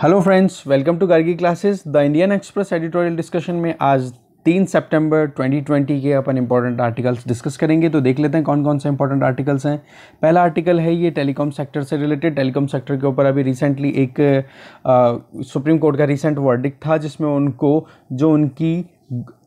Hello friends welcome to Gargi classes the Indian Express editorial discussion में आज तीन सितंबर 2020 के अपन इंपॉर्टेंट आर्टिकल्स डिस्कस करेंगे तो देख लेते हैं कौन कौन से इंपॉर्टेंट आर्टिकल्स हैं पहला आर्टिकल है ये टेलीकॉम सेक्टर से रिलेटेड टेलीकॉम सेक्टर के ऊपर अभी रिसेंटली एक सुप्रीम कोर्ट का रिसेंट वर्डिक था जिसमें उनको जो उनकी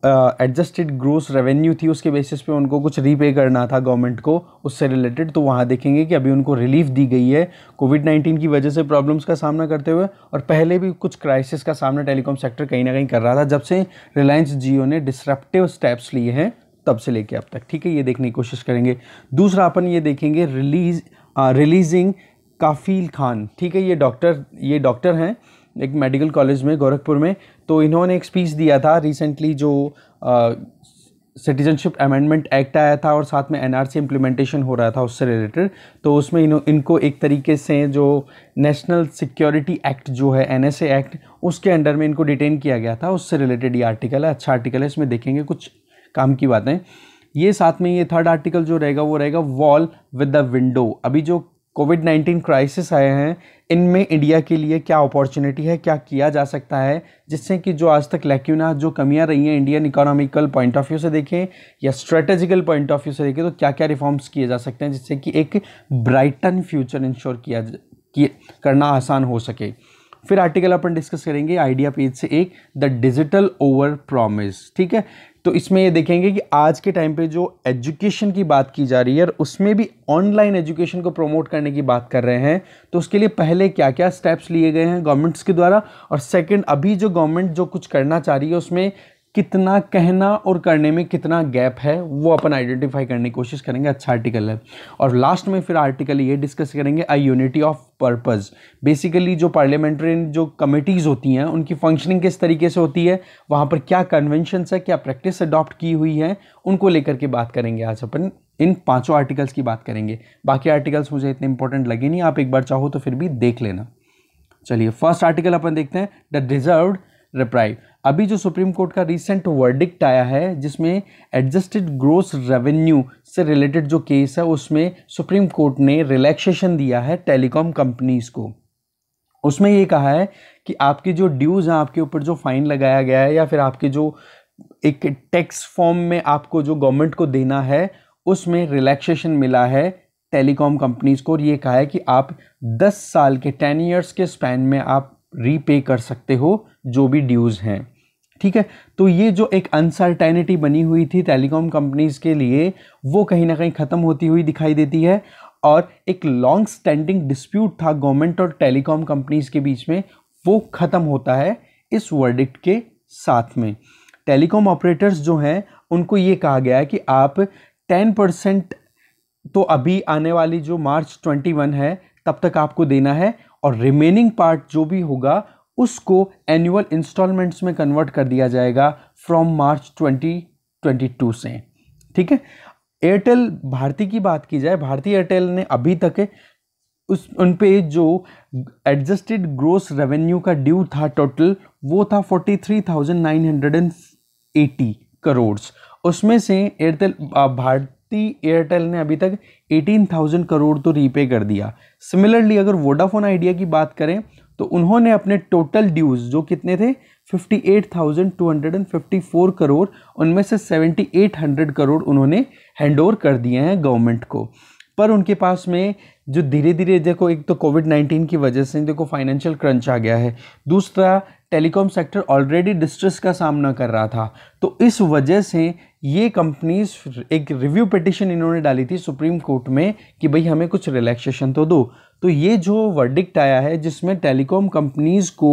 एडजस्टेड ग्रोस रेवेन्यू थी उसके बेसिस पे उनको कुछ रीपे करना था गवर्नमेंट को उससे रिलेटेड तो वहाँ देखेंगे कि अभी उनको रिलीफ दी गई है कोविड नाइन्टीन की वजह से प्रॉब्लम्स का सामना करते हुए और पहले भी कुछ क्राइसिस का सामना टेलीकॉम सेक्टर कहीं ना कहीं कर रहा था जब से रिलायंस जियो ने डिसरप्टिव स्टेप्स लिए हैं तब से लेके अब तक ठीक है ये देखने की कोशिश करेंगे दूसरा अपन ये देखेंगे रिलीज आ, रिलीजिंग काफील खान ठीक है ये डॉक्टर ये डॉक्टर हैं एक मेडिकल कॉलेज में गोरखपुर में तो इन्होंने एक स्पीच दिया था रिसेंटली जो सिटीजनशिप अमेंडमेंट एक्ट आया था और साथ में एनआरसी इम्प्लीमेंटेशन हो रहा था उससे रिलेटेड तो उसमें इन, इनको एक तरीके से जो नेशनल सिक्योरिटी एक्ट जो है एनएसए एक्ट उसके अंडर में इनको डिटेन किया गया था उससे रिलेटेड ये आर्टिकल है अच्छा आर्टिकल है इसमें देखेंगे कुछ काम की बातें ये साथ में ये थर्ड आर्टिकल जो रहेगा वो रहेगा वॉल विद द विंडो अभी जो कोविड नाइन्टीन क्राइसिस आए हैं इनमें इंडिया के लिए क्या अपॉर्चुनिटी है क्या किया जा सकता है जिससे कि जो आज तक लैक्यूना जो कमियां रही हैं Indian economical point of view से देखें या स्ट्रेटेजिकल पॉइंट ऑफ व्यू से देखें तो क्या क्या रिफॉर्म्स किए जा सकते हैं जिससे कि एक ब्राइटन फ्यूचर इंश्योर किया किए करना आसान हो सके फिर आर्टिकल अपन डिस्कस करेंगे आइडिया पेज से एक द डिजिटल ओवर प्रॉमिस ठीक है तो इसमें ये देखेंगे कि आज के टाइम पे जो एजुकेशन की बात की जा रही है और उसमें भी ऑनलाइन एजुकेशन को प्रमोट करने की बात कर रहे हैं तो उसके लिए पहले क्या क्या स्टेप्स लिए गए हैं गवर्नमेंट्स के द्वारा और सेकंड अभी जो गवर्नमेंट जो कुछ करना चाह रही है उसमें कितना कहना और करने में कितना गैप है वो अपन आइडेंटिफाई करने की कोशिश करेंगे अच्छा आर्टिकल है और लास्ट में फिर आर्टिकल ये डिस्कस करेंगे a unity of purpose basically जो पार्लियामेंट्रियन जो कमेटीज़ होती हैं उनकी फंक्शनिंग किस तरीके से होती है वहाँ पर क्या कन्वेंशनस है क्या प्रैक्टिस अडॉप्ट की हुई है उनको लेकर के बात करेंगे आज अपन इन पाँचों आर्टिकल्स की बात करेंगे बाकी आर्टिकल्स मुझे इतने इंपॉर्टेंट लगे नहीं आप एक बार चाहो तो फिर भी देख लेना चलिए फर्स्ट आर्टिकल अपन देखते हैं द डिजर्व्ड रिप्राई अभी जो सुप्रीम कोर्ट का रिसेंट वर्डिक्ट आया है जिसमें एडजस्टेड ग्रोस रेवेन्यू से रिलेटेड जो केस है उसमें सुप्रीम कोर्ट ने रिलैक्सेशन दिया है टेलीकॉम कंपनीज़ को उसमें ये कहा है कि आपके जो ड्यूज़ हैं आपके ऊपर जो फ़ाइन लगाया गया है या फिर आपके जो एक टैक्स फॉर्म में आपको जो गवर्नमेंट को देना है उसमें रिलैक्सेशन मिला है टेलीकॉम कंपनीज़ को और ये कहा है कि आप 10 साल के 10 इयर्स के स्पैन में आप रीपे कर सकते हो जो भी ड्यूज़ हैं ठीक है तो ये जो एक अनसर्टेनिटी बनी हुई थी टेलीकॉम कंपनीज़ के लिए वो कहीं ना कहीं ख़त्म होती हुई दिखाई देती है और एक लॉन्ग स्टैंडिंग डिस्प्यूट था गवर्नमेंट और टेलीकॉम कंपनीज़ के बीच में वो ख़त्म होता है इस वर्डिक्ट के साथ में टेलीकॉम ऑपरेटर्स जो हैं उनको ये कहा गया है कि आप टेन परसेंट तो अभी आने वाली जो मार्च ट्वेंटी वन है तब तक आपको देना है और रिमेनिंग पार्ट जो भी होगा उसको एनुअल इंस्टॉलमेंट्स में कन्वर्ट कर दिया जाएगा फ्रॉम मार्च 2022 से ठीक है एयरटेल भारती की बात की जाए भारतीय एयरटेल ने अभी तक उस उन पे जो एडजस्टेड ग्रोस रेवेन्यू का ड्यू था टोटल वो था 43,980 करोड़ उसमें से एयरटेल भारत इकट्ठी एयरटेल ने अभी तक 18,000 करोड़ तो रीपे कर दिया सिमिलरली अगर वोडाफोन आइडिया की बात करें तो उन्होंने अपने टोटल ड्यूज़ जो कितने थे 58,254 करोड़ उनमें से 7,800 करोड़ उन्होंने हैंड कर दिए हैं गवर्नमेंट को पर उनके पास में जो धीरे धीरे देखो एक तो कोविड नाइन्टीन की वजह से देखो फाइनेंशियल क्रंच आ गया है दूसरा टेलीकॉम सेक्टर ऑलरेडी डिस्ट्रेस का सामना कर रहा था तो इस वजह से ये कंपनीज एक रिव्यू पिटिशन इन्होंने डाली थी सुप्रीम कोर्ट में कि भाई हमें कुछ रिलैक्सेशन तो दो तो ये जो वर्डिक्ट आया है जिसमें टेलीकॉम कंपनीज़ को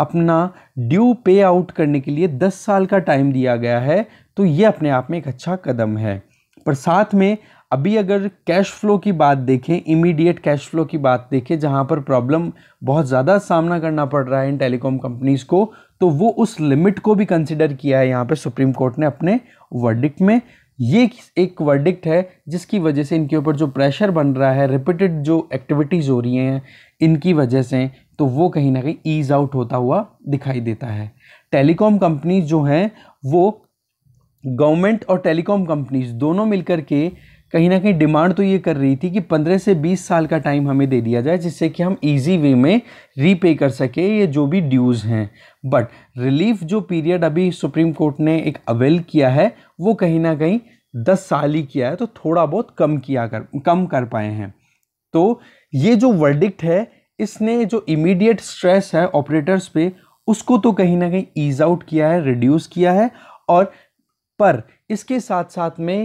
अपना ड्यू पे आउट करने के लिए 10 साल का टाइम दिया गया है तो ये अपने आप में एक अच्छा कदम है पर साथ में अभी अगर कैश फ्लो की बात देखें इमीडिएट कैश फ्लो की बात देखें जहाँ पर प्रॉब्लम बहुत ज़्यादा सामना करना पड़ रहा है इन टेलीकॉम कंपनीज़ को तो वो उस लिमिट को भी कंसिडर किया है यहाँ पर सुप्रीम कोर्ट ने अपने वर्डिक्ट में ये एक वर्डिक्ट है जिसकी वजह से इनके ऊपर जो प्रेशर बन रहा है रिपीटेड जो एक्टिविटीज़ हो रही हैं इनकी वजह से तो वो कहीं ना कहीं ईज़ आउट होता हुआ दिखाई देता है टेलीकॉम कंपनीज जो हैं वो गवर्नमेंट और टेलीकॉम कंपनीज दोनों मिलकर के कहीं ना कहीं डिमांड तो ये कर रही थी कि 15 से 20 साल का टाइम हमें दे दिया जाए जिससे कि हम इजी वे में रीपे कर सके ये जो भी ड्यूज़ हैं बट रिलीफ जो पीरियड अभी सुप्रीम कोर्ट ने एक अवेल किया है वो कहीं ना कहीं दस साल ही किया है तो थोड़ा बहुत कम किया कर कम कर पाए हैं तो ये जो वर्डिक्ट है इसने जो इमीडिएट स्ट्रेस है ऑपरेटर्स पे उसको तो कहीं ना कहीं ईज आउट किया है रिड्यूस किया है और पर इसके साथ साथ में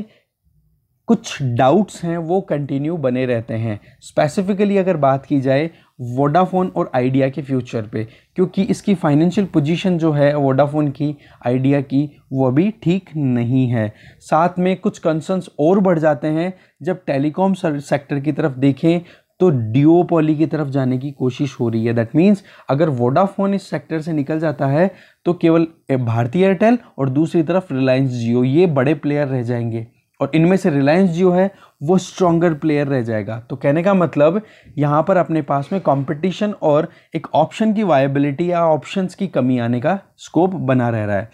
कुछ डाउट्स हैं वो कंटिन्यू बने रहते हैं स्पेसिफिकली अगर बात की जाए वोडाफोन और आइडिया के फ्यूचर पे क्योंकि इसकी फाइनेंशियल पोजीशन जो है वोडाफोन की आइडिया की वो भी ठीक नहीं है साथ में कुछ कंसर्न्स और बढ़ जाते हैं जब टेलीकॉम सेक्टर की तरफ देखें तो डिओपोली की तरफ जाने की कोशिश हो रही है दैट मीन्स अगर वोडाफोन इस सेक्टर से निकल जाता है तो केवल भारतीय एयरटेल और दूसरी तरफ रिलायंस जियो ये बड़े प्लेयर रह जाएंगे और इनमें से रिलायंस जियो है वो स्ट्रॉन्गर प्लेयर रह जाएगा तो कहने का मतलब यहाँ पर अपने पास में कंपटीशन और एक ऑप्शन की वायबिलिटी या ऑप्शंस की कमी आने का स्कोप बना रह रहा है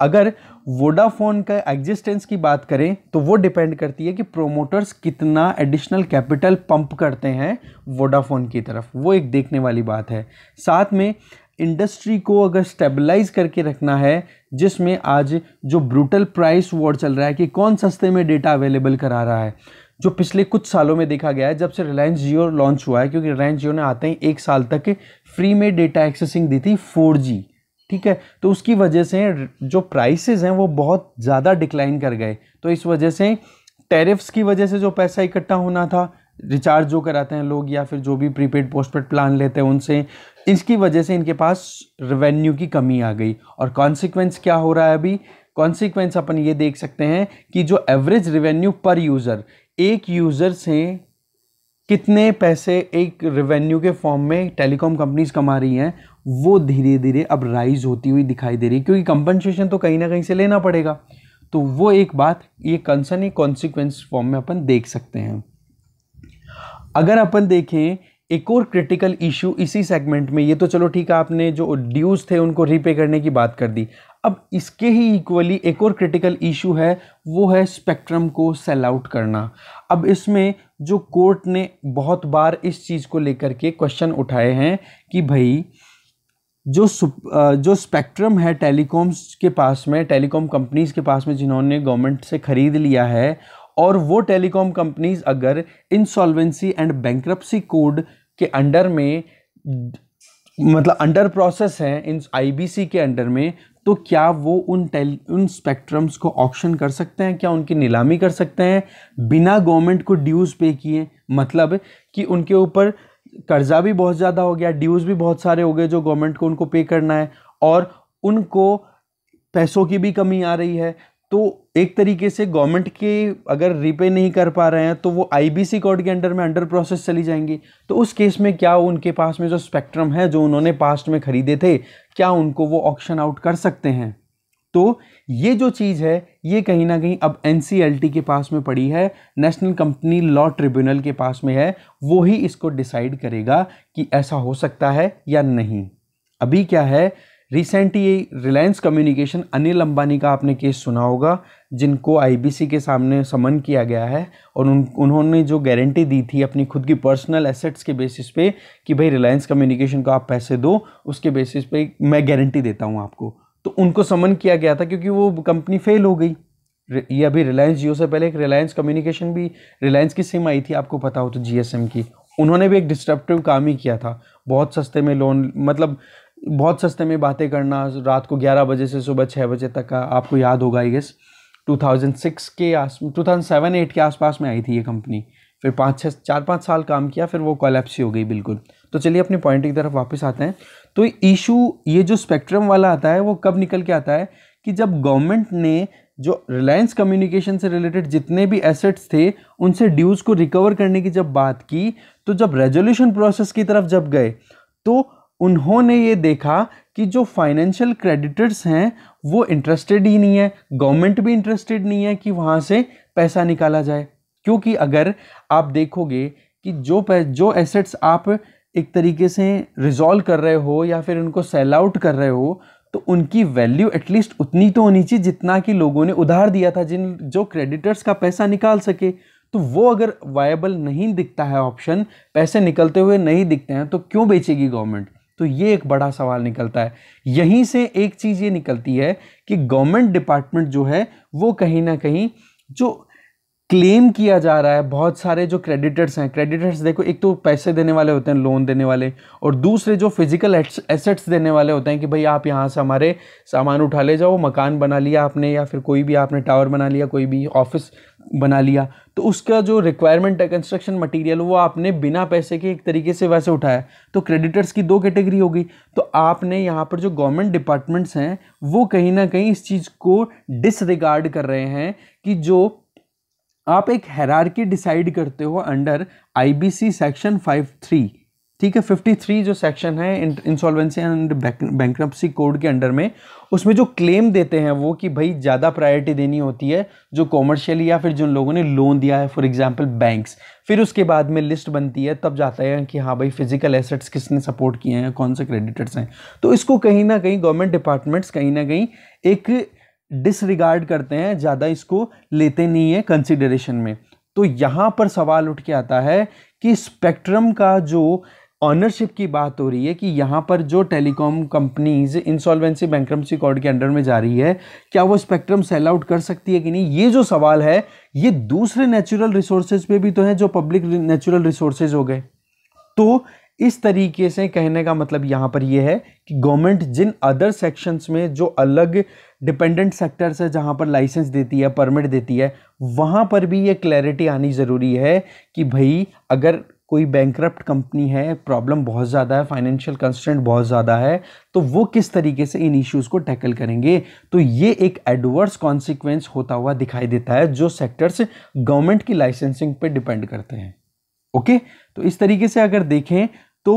अगर वोडाफोन का एग्जिस्टेंस की बात करें तो वो डिपेंड करती है कि प्रोमोटर्स कितना एडिशनल कैपिटल पंप करते हैं वोडाफोन की तरफ वो एक देखने वाली बात है साथ में इंडस्ट्री को अगर स्टेबलाइज करके रखना है जिसमें आज जो ब्रूटल प्राइस वॉर चल रहा है कि कौन सस्ते में डेटा अवेलेबल करा रहा है जो पिछले कुछ सालों में देखा गया है जब से रिलायंस जियो लॉन्च हुआ है क्योंकि रिलायंस जियो ने आते ही एक साल तक फ्री में डेटा एक्सेसिंग दी थी फोर ठीक है तो उसकी वजह से जो प्राइसेज हैं वो बहुत ज़्यादा डिक्लाइन कर गए तो इस वजह से टेरिफ्स की वजह से जो पैसा इकट्ठा होना था रिचार्ज जो कराते हैं लोग या फिर जो भी प्रीपेड पोस्टपेड प्लान लेते हैं उनसे इसकी वजह से इनके पास रेवेन्यू की कमी आ गई और कॉन्सिक्वेंस क्या हो रहा है अभी कॉन्सिक्वेंस अपन ये देख सकते हैं कि जो एवरेज रेवेन्यू पर यूज़र एक यूज़र से कितने पैसे एक रेवेन्यू के फॉर्म में टेलीकॉम कंपनीज कमा रही हैं वो धीरे धीरे अब राइज होती हुई दिखाई दे रही है क्योंकि कंपनसेशन तो कहीं ना कहीं से लेना पड़ेगा तो वो एक बात ये कंसर्न ये कॉन्सिक्वेंस फॉर्म में अपन देख सकते हैं अगर अपन देखें एक और क्रिटिकल इशू इसी सेगमेंट में ये तो चलो ठीक है आपने जो ड्यूज़ थे उनको रीपे करने की बात कर दी अब इसके ही इक्वली एक और क्रिटिकल इशू है वो है स्पेक्ट्रम को सेल आउट करना अब इसमें जो कोर्ट ने बहुत बार इस चीज़ को लेकर के क्वेश्चन उठाए हैं कि भाई जो जो स्पेक्ट्रम है टेलीकॉम्स के पास में टेलीकॉम कंपनीज़ के पास में जिन्होंने गवर्नमेंट से ख़रीद लिया है और वो टेलीकॉम कंपनीज अगर इंसॉल्वेंसी एंड बैंक्रप्सी कोड के अंडर में मतलब अंडर प्रोसेस है इन आईबीसी के अंडर में तो क्या वो उन टेल उन स्पेक्ट्रम्स को ऑक्शन कर सकते हैं क्या उनकी नीलामी कर सकते हैं बिना गवर्नमेंट को ड्यूज़ पे किए मतलब कि उनके ऊपर कर्जा भी बहुत ज़्यादा हो गया ड्यूज़ भी बहुत सारे हो गए जो गवर्नमेंट को उनको पे करना है और उनको पैसों की भी कमी आ रही है तो एक तरीके से गवर्नमेंट के अगर रीपे नहीं कर पा रहे हैं तो वो आईबीसी कोड के अंडर में अंडर प्रोसेस चली जाएंगी तो उस केस में क्या उनके पास में जो स्पेक्ट्रम है जो उन्होंने पास्ट में ख़रीदे थे क्या उनको वो ऑप्शन आउट कर सकते हैं तो ये जो चीज़ है ये कहीं ना कहीं अब एन के पास में पड़ी है नेशनल कंपनी लॉ ट्रिब्यूनल के पास में है वो ही इसको डिसाइड करेगा कि ऐसा हो सकता है या नहीं अभी क्या है रिसेंटली ये रिलायंस कम्युनिकेशन अनिल अंबानी का आपने केस सुना होगा जिनको आईबीसी के सामने समन किया गया है और उन उन्होंने जो गारंटी दी थी अपनी खुद की पर्सनल एसेट्स के बेसिस पे कि भाई रिलायंस कम्युनिकेशन को आप पैसे दो उसके बेसिस पे मैं गारंटी देता हूँ आपको तो उनको समन किया गया था क्योंकि वो कंपनी फेल हो गई ये अभी रिलायंस जियो से पहले एक रिलायंस कम्युनिकेशन भी रिलायंस की सिम आई थी आपको पता हो तो जीएसएम की उन्होंने भी एक डिस्ट्रप्टिव काम ही किया था बहुत सस्ते में लोन मतलब बहुत सस्ते में बातें करना रात को ग्यारह बजे से सुबह छः बजे तक का आपको याद होगा आई गेस 2006 के आस सेवन एट के आसपास में आई थी ये कंपनी फिर पाँच छः चार पाँच साल काम किया फिर वो कॉलेप्स ही हो गई बिल्कुल तो चलिए अपने पॉइंट की तरफ वापस आते हैं तो इशू ये जो स्पेक्ट्रम वाला आता है वो कब निकल के आता है कि जब गवर्नमेंट ने जो रिलायंस कम्युनिकेशन से रिलेटेड जितने भी एसेट्स थे उनसे ड्यूज़ को रिकवर करने की जब बात की तो जब रेजोल्यूशन प्रोसेस की तरफ जब गए तो उन्होंने ये देखा कि जो फाइनेंशियल क्रेडिटर्स हैं वो इंटरेस्टेड ही नहीं है गवर्नमेंट भी इंटरेस्टेड नहीं है कि वहाँ से पैसा निकाला जाए क्योंकि अगर आप देखोगे कि जो जो एसेट्स आप एक तरीके से रिजॉल्व कर रहे हो या फिर उनको सेल आउट कर रहे हो तो उनकी वैल्यू एटलीस्ट उतनी तो होनी चाहिए जितना कि लोगों ने उधार दिया था जिन जो क्रेडिटर्स का पैसा निकाल सके तो वो अगर वायबल नहीं दिखता है ऑप्शन पैसे निकलते हुए नहीं दिखते हैं तो क्यों बेचेगी गवर्नमेंट तो ये एक बड़ा सवाल निकलता है यहीं से एक चीज़ ये निकलती है कि गवर्नमेंट डिपार्टमेंट जो है वो कहीं ना कहीं जो क्लेम किया जा रहा है बहुत सारे जो क्रेडिटर्स हैं क्रेडिटर्स देखो एक तो पैसे देने वाले होते हैं लोन देने वाले और दूसरे जो फिजिकल एसेट्स देने वाले होते हैं कि भाई आप यहाँ से हमारे सामान उठा ले जाओ मकान बना लिया आपने या फिर कोई भी आपने टावर बना लिया कोई भी ऑफिस बना लिया तो उसका जो रिक्वायरमेंट है कंस्ट्रक्शन मटेरियल वो आपने बिना पैसे के एक तरीके से वैसे उठाया तो क्रेडिटर्स की दो कैटेगरी होगी तो आपने यहाँ पर जो गवर्नमेंट डिपार्टमेंट्स हैं वो कहीं ना कहीं इस चीज़ को डिसरिगार्ड कर रहे हैं कि जो आप एक हैरारकी डिसाइड करते हो under IBC section five three ठीक है फिफ्टी थ्री जो सेक्शन है इंसॉल्वेंसी एंड बैंक कोड के अंडर में उसमें जो क्लेम देते हैं वो कि भाई ज़्यादा प्रायोरिटी देनी होती है जो कॉमर्शियली या फिर जिन लोगों ने लोन दिया है फॉर एग्जांपल बैंक्स फिर उसके बाद में लिस्ट बनती है तब जाता है कि हाँ भाई फिजिकल एसेट्स किसने सपोर्ट किए हैं कौन से क्रेडिटर्स हैं तो इसको कहीं ना कहीं गवर्नमेंट डिपार्टमेंट्स कहीं ना कहीं एक डिसरिगार्ड करते हैं ज़्यादा इसको लेते नहीं है कंसिडरेशन में तो यहाँ पर सवाल उठ के आता है कि स्पेक्ट्रम का जो ऑनरशिप की बात हो रही है कि यहाँ पर जो telecom companies insolvency bankruptcy code के अंडर में जा रही है क्या वो स्पेक्ट्रम सेल आउट कर सकती है कि नहीं ये जो सवाल है ये दूसरे नेचुरल रिसोर्सेज पे भी तो हैं जो पब्लिक नेचुरल रिसोर्सेज हो गए तो इस तरीके से कहने का मतलब यहाँ पर यह है कि गवर्नमेंट जिन अदर सेक्शंस में जो अलग डिपेंडेंट सेक्टर्स से है जहाँ पर लाइसेंस देती है परमिट देती है वहाँ पर भी ये क्लैरिटी आनी ज़रूरी है कि भाई अगर कोई बैंक्रप्ट कंपनी है प्रॉब्लम बहुत ज़्यादा है फाइनेंशियल कंस्टेंट बहुत ज़्यादा है तो वो किस तरीके से इन इश्यूज़ को टैकल करेंगे तो ये एक एडवर्स कॉन्सिक्वेंस होता हुआ दिखाई देता है जो सेक्टर्स से गवर्नमेंट की लाइसेंसिंग पर डिपेंड करते हैं ओके okay? तो इस तरीके से अगर देखें तो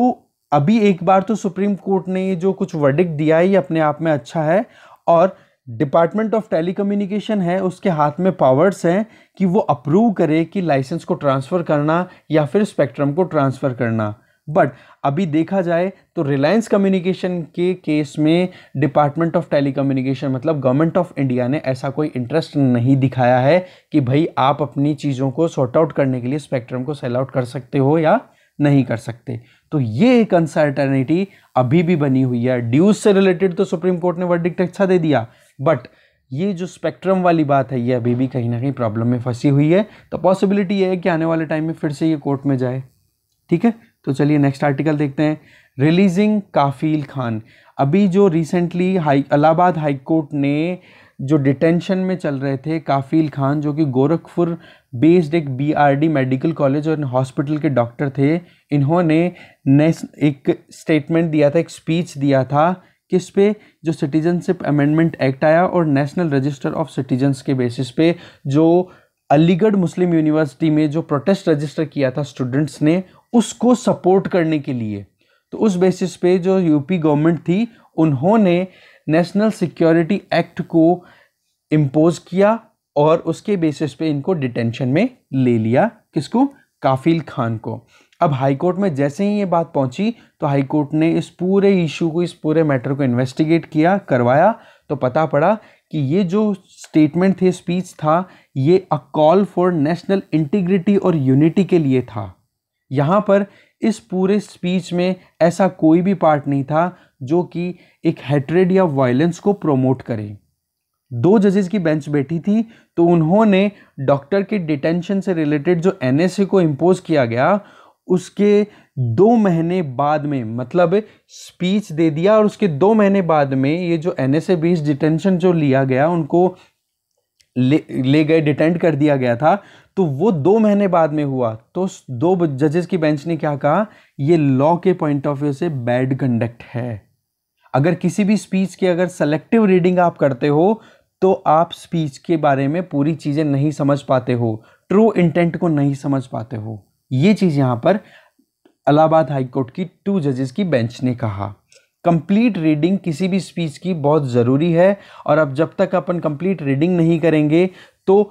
अभी एक बार तो सुप्रीम कोर्ट ने ये जो कुछ वर्डिक्ट दिया है ये अपने आप में अच्छा है और डिपार्टमेंट ऑफ टेलीकम्युनिकेशन है उसके हाथ में पावर्स हैं कि वो अप्रूव करे कि लाइसेंस को ट्रांसफ़र करना या फिर स्पेक्ट्रम को ट्रांसफ़र करना बट अभी देखा जाए तो रिलायंस कम्युनिकेशन के केस में डिपार्टमेंट ऑफ टेली मतलब गवर्नमेंट ऑफ इंडिया ने ऐसा कोई इंटरेस्ट नहीं दिखाया है कि भाई आप अपनी चीज़ों को सॉर्ट आउट करने के लिए स्पेक्ट्रम को सेल आउट कर सकते हो या नहीं कर सकते तो ये एक अनसर्टनिटी अभी भी बनी हुई है ड्यूज से रिलेटेड तो सुप्रीम कोर्ट ने वर्डिक्ट अच्छा दे दिया बट ये जो स्पेक्ट्रम वाली बात है ये अभी भी कहीं ना कहीं प्रॉब्लम में फंसी हुई है तो पॉसिबिलिटी ये है कि आने वाले टाइम में फिर से ये कोर्ट में जाए ठीक है तो चलिए नेक्स्ट आर्टिकल देखते हैं रिलीजिंग काफील खान अभी जो recently high Allahabad high court ने जो डिटेंशन में चल रहे थे काफ़ील खान जो कि गोरखपुर बेस्ड एक बीआरडी मेडिकल कॉलेज और हॉस्पिटल के डॉक्टर थे इन्होंने ने एक स्टेटमेंट दिया था एक स्पीच दिया था किस पे जो सिटीजनशिप अमेंडमेंट एक्ट आया और नेशनल रजिस्टर ऑफ सिटीजन्स के बेसिस पे जो अलीगढ़ मुस्लिम यूनिवर्सिटी में जो प्रोटेस्ट रजिस्टर किया था स्टूडेंट्स ने उसको सपोर्ट करने के लिए तो उस बेसिस पे जो यूपी गवर्नमेंट थी उन्होंने नेशनल सिक्योरिटी एक्ट को इम्पोज किया और उसके बेसिस पे इनको डिटेंशन में ले लिया किसको काफिल खान को अब हाई कोर्ट में जैसे ही ये बात पहुंची तो हाई कोर्ट ने इस पूरे इशू को इस पूरे मैटर को इन्वेस्टिगेट किया करवाया तो पता पड़ा कि ये जो स्टेटमेंट थे स्पीच था ये a call for national integrity और यूनिटी के लिए था यहाँ पर इस पूरे स्पीच में ऐसा कोई भी पार्ट नहीं था जो कि एक हेट्रेड या वायलेंस को प्रमोट करे दो जजेस की बेंच बैठी थी तो उन्होंने डॉक्टर के डिटेंशन से रिलेटेड जो एन को इम्पोज किया गया उसके दो महीने बाद में मतलब स्पीच दे दिया और उसके दो महीने बाद में ये जो एन एस डिटेंशन जो लिया गया उनको ले ले गए डिटेंट कर दिया गया था तो वो दो महीने बाद में हुआ तो दो जजेस की बेंच ने क्या कहा ये लॉ के पॉइंट ऑफ व्यू से बैड कंडक्ट है अगर किसी भी स्पीच की अगर सेलेक्टिव रीडिंग आप करते हो तो आप स्पीच के बारे में पूरी चीज़ें नहीं समझ पाते हो ट्रू इंटेंट को नहीं समझ पाते हो ये चीज़ यहाँ पर अलाहाबाद हाईकोर्ट की टू जजेस की बेंच ने कहा कंप्लीट रीडिंग किसी भी स्पीच की बहुत ज़रूरी है और अब जब तक अपन कंप्लीट रीडिंग नहीं करेंगे तो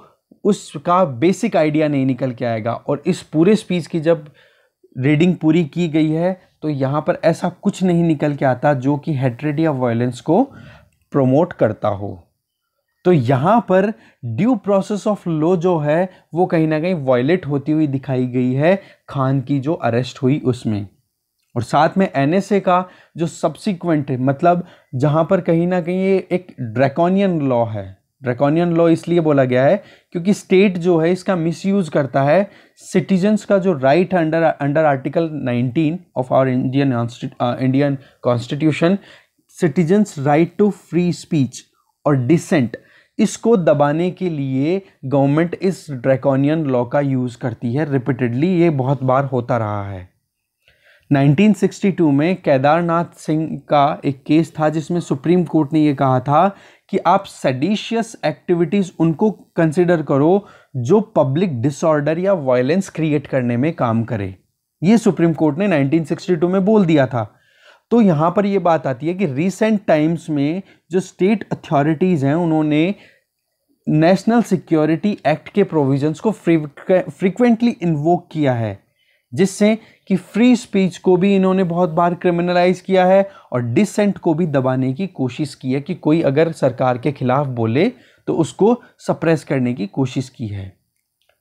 उसका बेसिक आइडिया नहीं निकल के आएगा और इस पूरे स्पीच की जब रीडिंग पूरी की गई है तो यहाँ पर ऐसा कुछ नहीं निकल के आता जो कि हेट्रेड या वायलेंस को प्रमोट करता हो तो यहाँ पर ड्यू प्रोसेस ऑफ लॉ जो है वो कहीं ना कहीं वायलेट होती हुई दिखाई गई है खान की जो अरेस्ट हुई उसमें और साथ में एनएसए का जो सब्सिक्वेंट है मतलब जहाँ पर कहीं ना कहीं ये एक ड्रैकोनियन लॉ है ड्रैकोनियन लॉ इसलिए बोला गया है क्योंकि स्टेट जो है इसका मिसयूज करता है सिटीजन्स का जो राइट है under under article 19 of our Indian Indian constitution citizens right to free speech और डिसेंट इसको दबाने के लिए गवर्नमेंट इस ड्रैकोनियन लॉ का यूज़ करती है रिपीटेडली ये बहुत बार होता रहा है 1962 में केदारनाथ सिंह का एक केस था जिसमें सुप्रीम कोर्ट ने ये कहा था कि आप सडिशियस एक्टिविटीज़ उनको कंसिडर करो जो पब्लिक डिसऑर्डर या वायलेंस क्रिएट करने में काम करे ये सुप्रीम कोर्ट ने 1962 में बोल दिया था तो यहाँ पर ये बात आती है कि रिसेंट टाइम्स में जो स्टेट अथॉरिटीज़ हैं उन्होंने नेशनल सिक्योरिटी एक्ट के प्रोविजंस को फ्रीक्वेंटली इन्वोक किया है जिससे कि फ्री स्पीच को भी इन्होंने बहुत बार क्रिमिनलाइज किया है और डिसेंट को भी दबाने की कोशिश की है कि कोई अगर सरकार के खिलाफ बोले तो उसको सप्रेस करने की कोशिश की है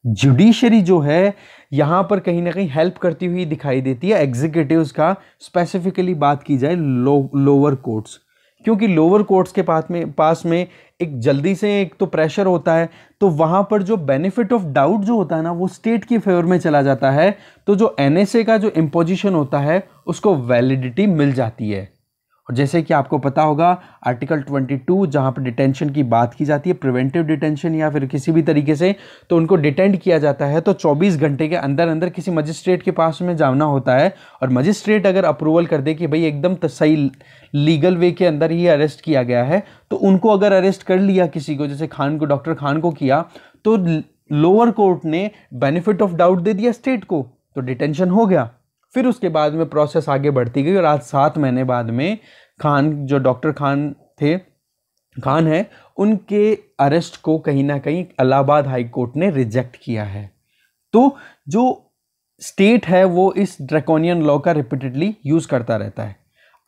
जुडिशरी जो है यहाँ पर कहीं ना कहीं हेल्प करती हुई दिखाई देती है एग्जीक्यूटिव का स्पेसिफिकली बात की जाए लो, लोअर कोर्ट्स क्योंकि लोअर कोर्ट्स के पास में पास में एक जल्दी से एक तो प्रेशर होता है तो वहाँ पर जो बेनिफिट ऑफ डाउट जो होता है ना वो स्टेट के फेवर में चला जाता है तो जो एन का जो इम्पोजिशन होता है उसको वैलिडिटी मिल जाती है और जैसे कि आपको पता होगा आर्टिकल 22 जहां पर डिटेंशन की बात की जाती है प्रिवेंटिव डिटेंशन या फिर किसी भी तरीके से तो उनको डिटेंड किया जाता है तो 24 घंटे के अंदर अंदर किसी मजिस्ट्रेट के पास में जाना होता है और मजिस्ट्रेट अगर अप्रूवल कर दे कि भाई एकदम सही लीगल वे के अंदर ही अरेस्ट किया गया है तो उनको अगर अरेस्ट कर लिया किसी को जैसे खान को डॉक्टर खान को किया तो लोअर कोर्ट ने बेनिफिट ऑफ डाउट दे दिया स्टेट को तो डिटेंशन हो गया फिर उसके बाद में प्रोसेस आगे बढ़ती गई और आज सात महीने बाद में खान जो डॉक्टर खान थे खान है उनके अरेस्ट को कहीं ना कहीं अलाहाबाद हाई कोर्ट ने रिजेक्ट किया है तो जो स्टेट है वो इस ड्रैकोनियन लॉ का रिपीटेडली यूज़ करता रहता है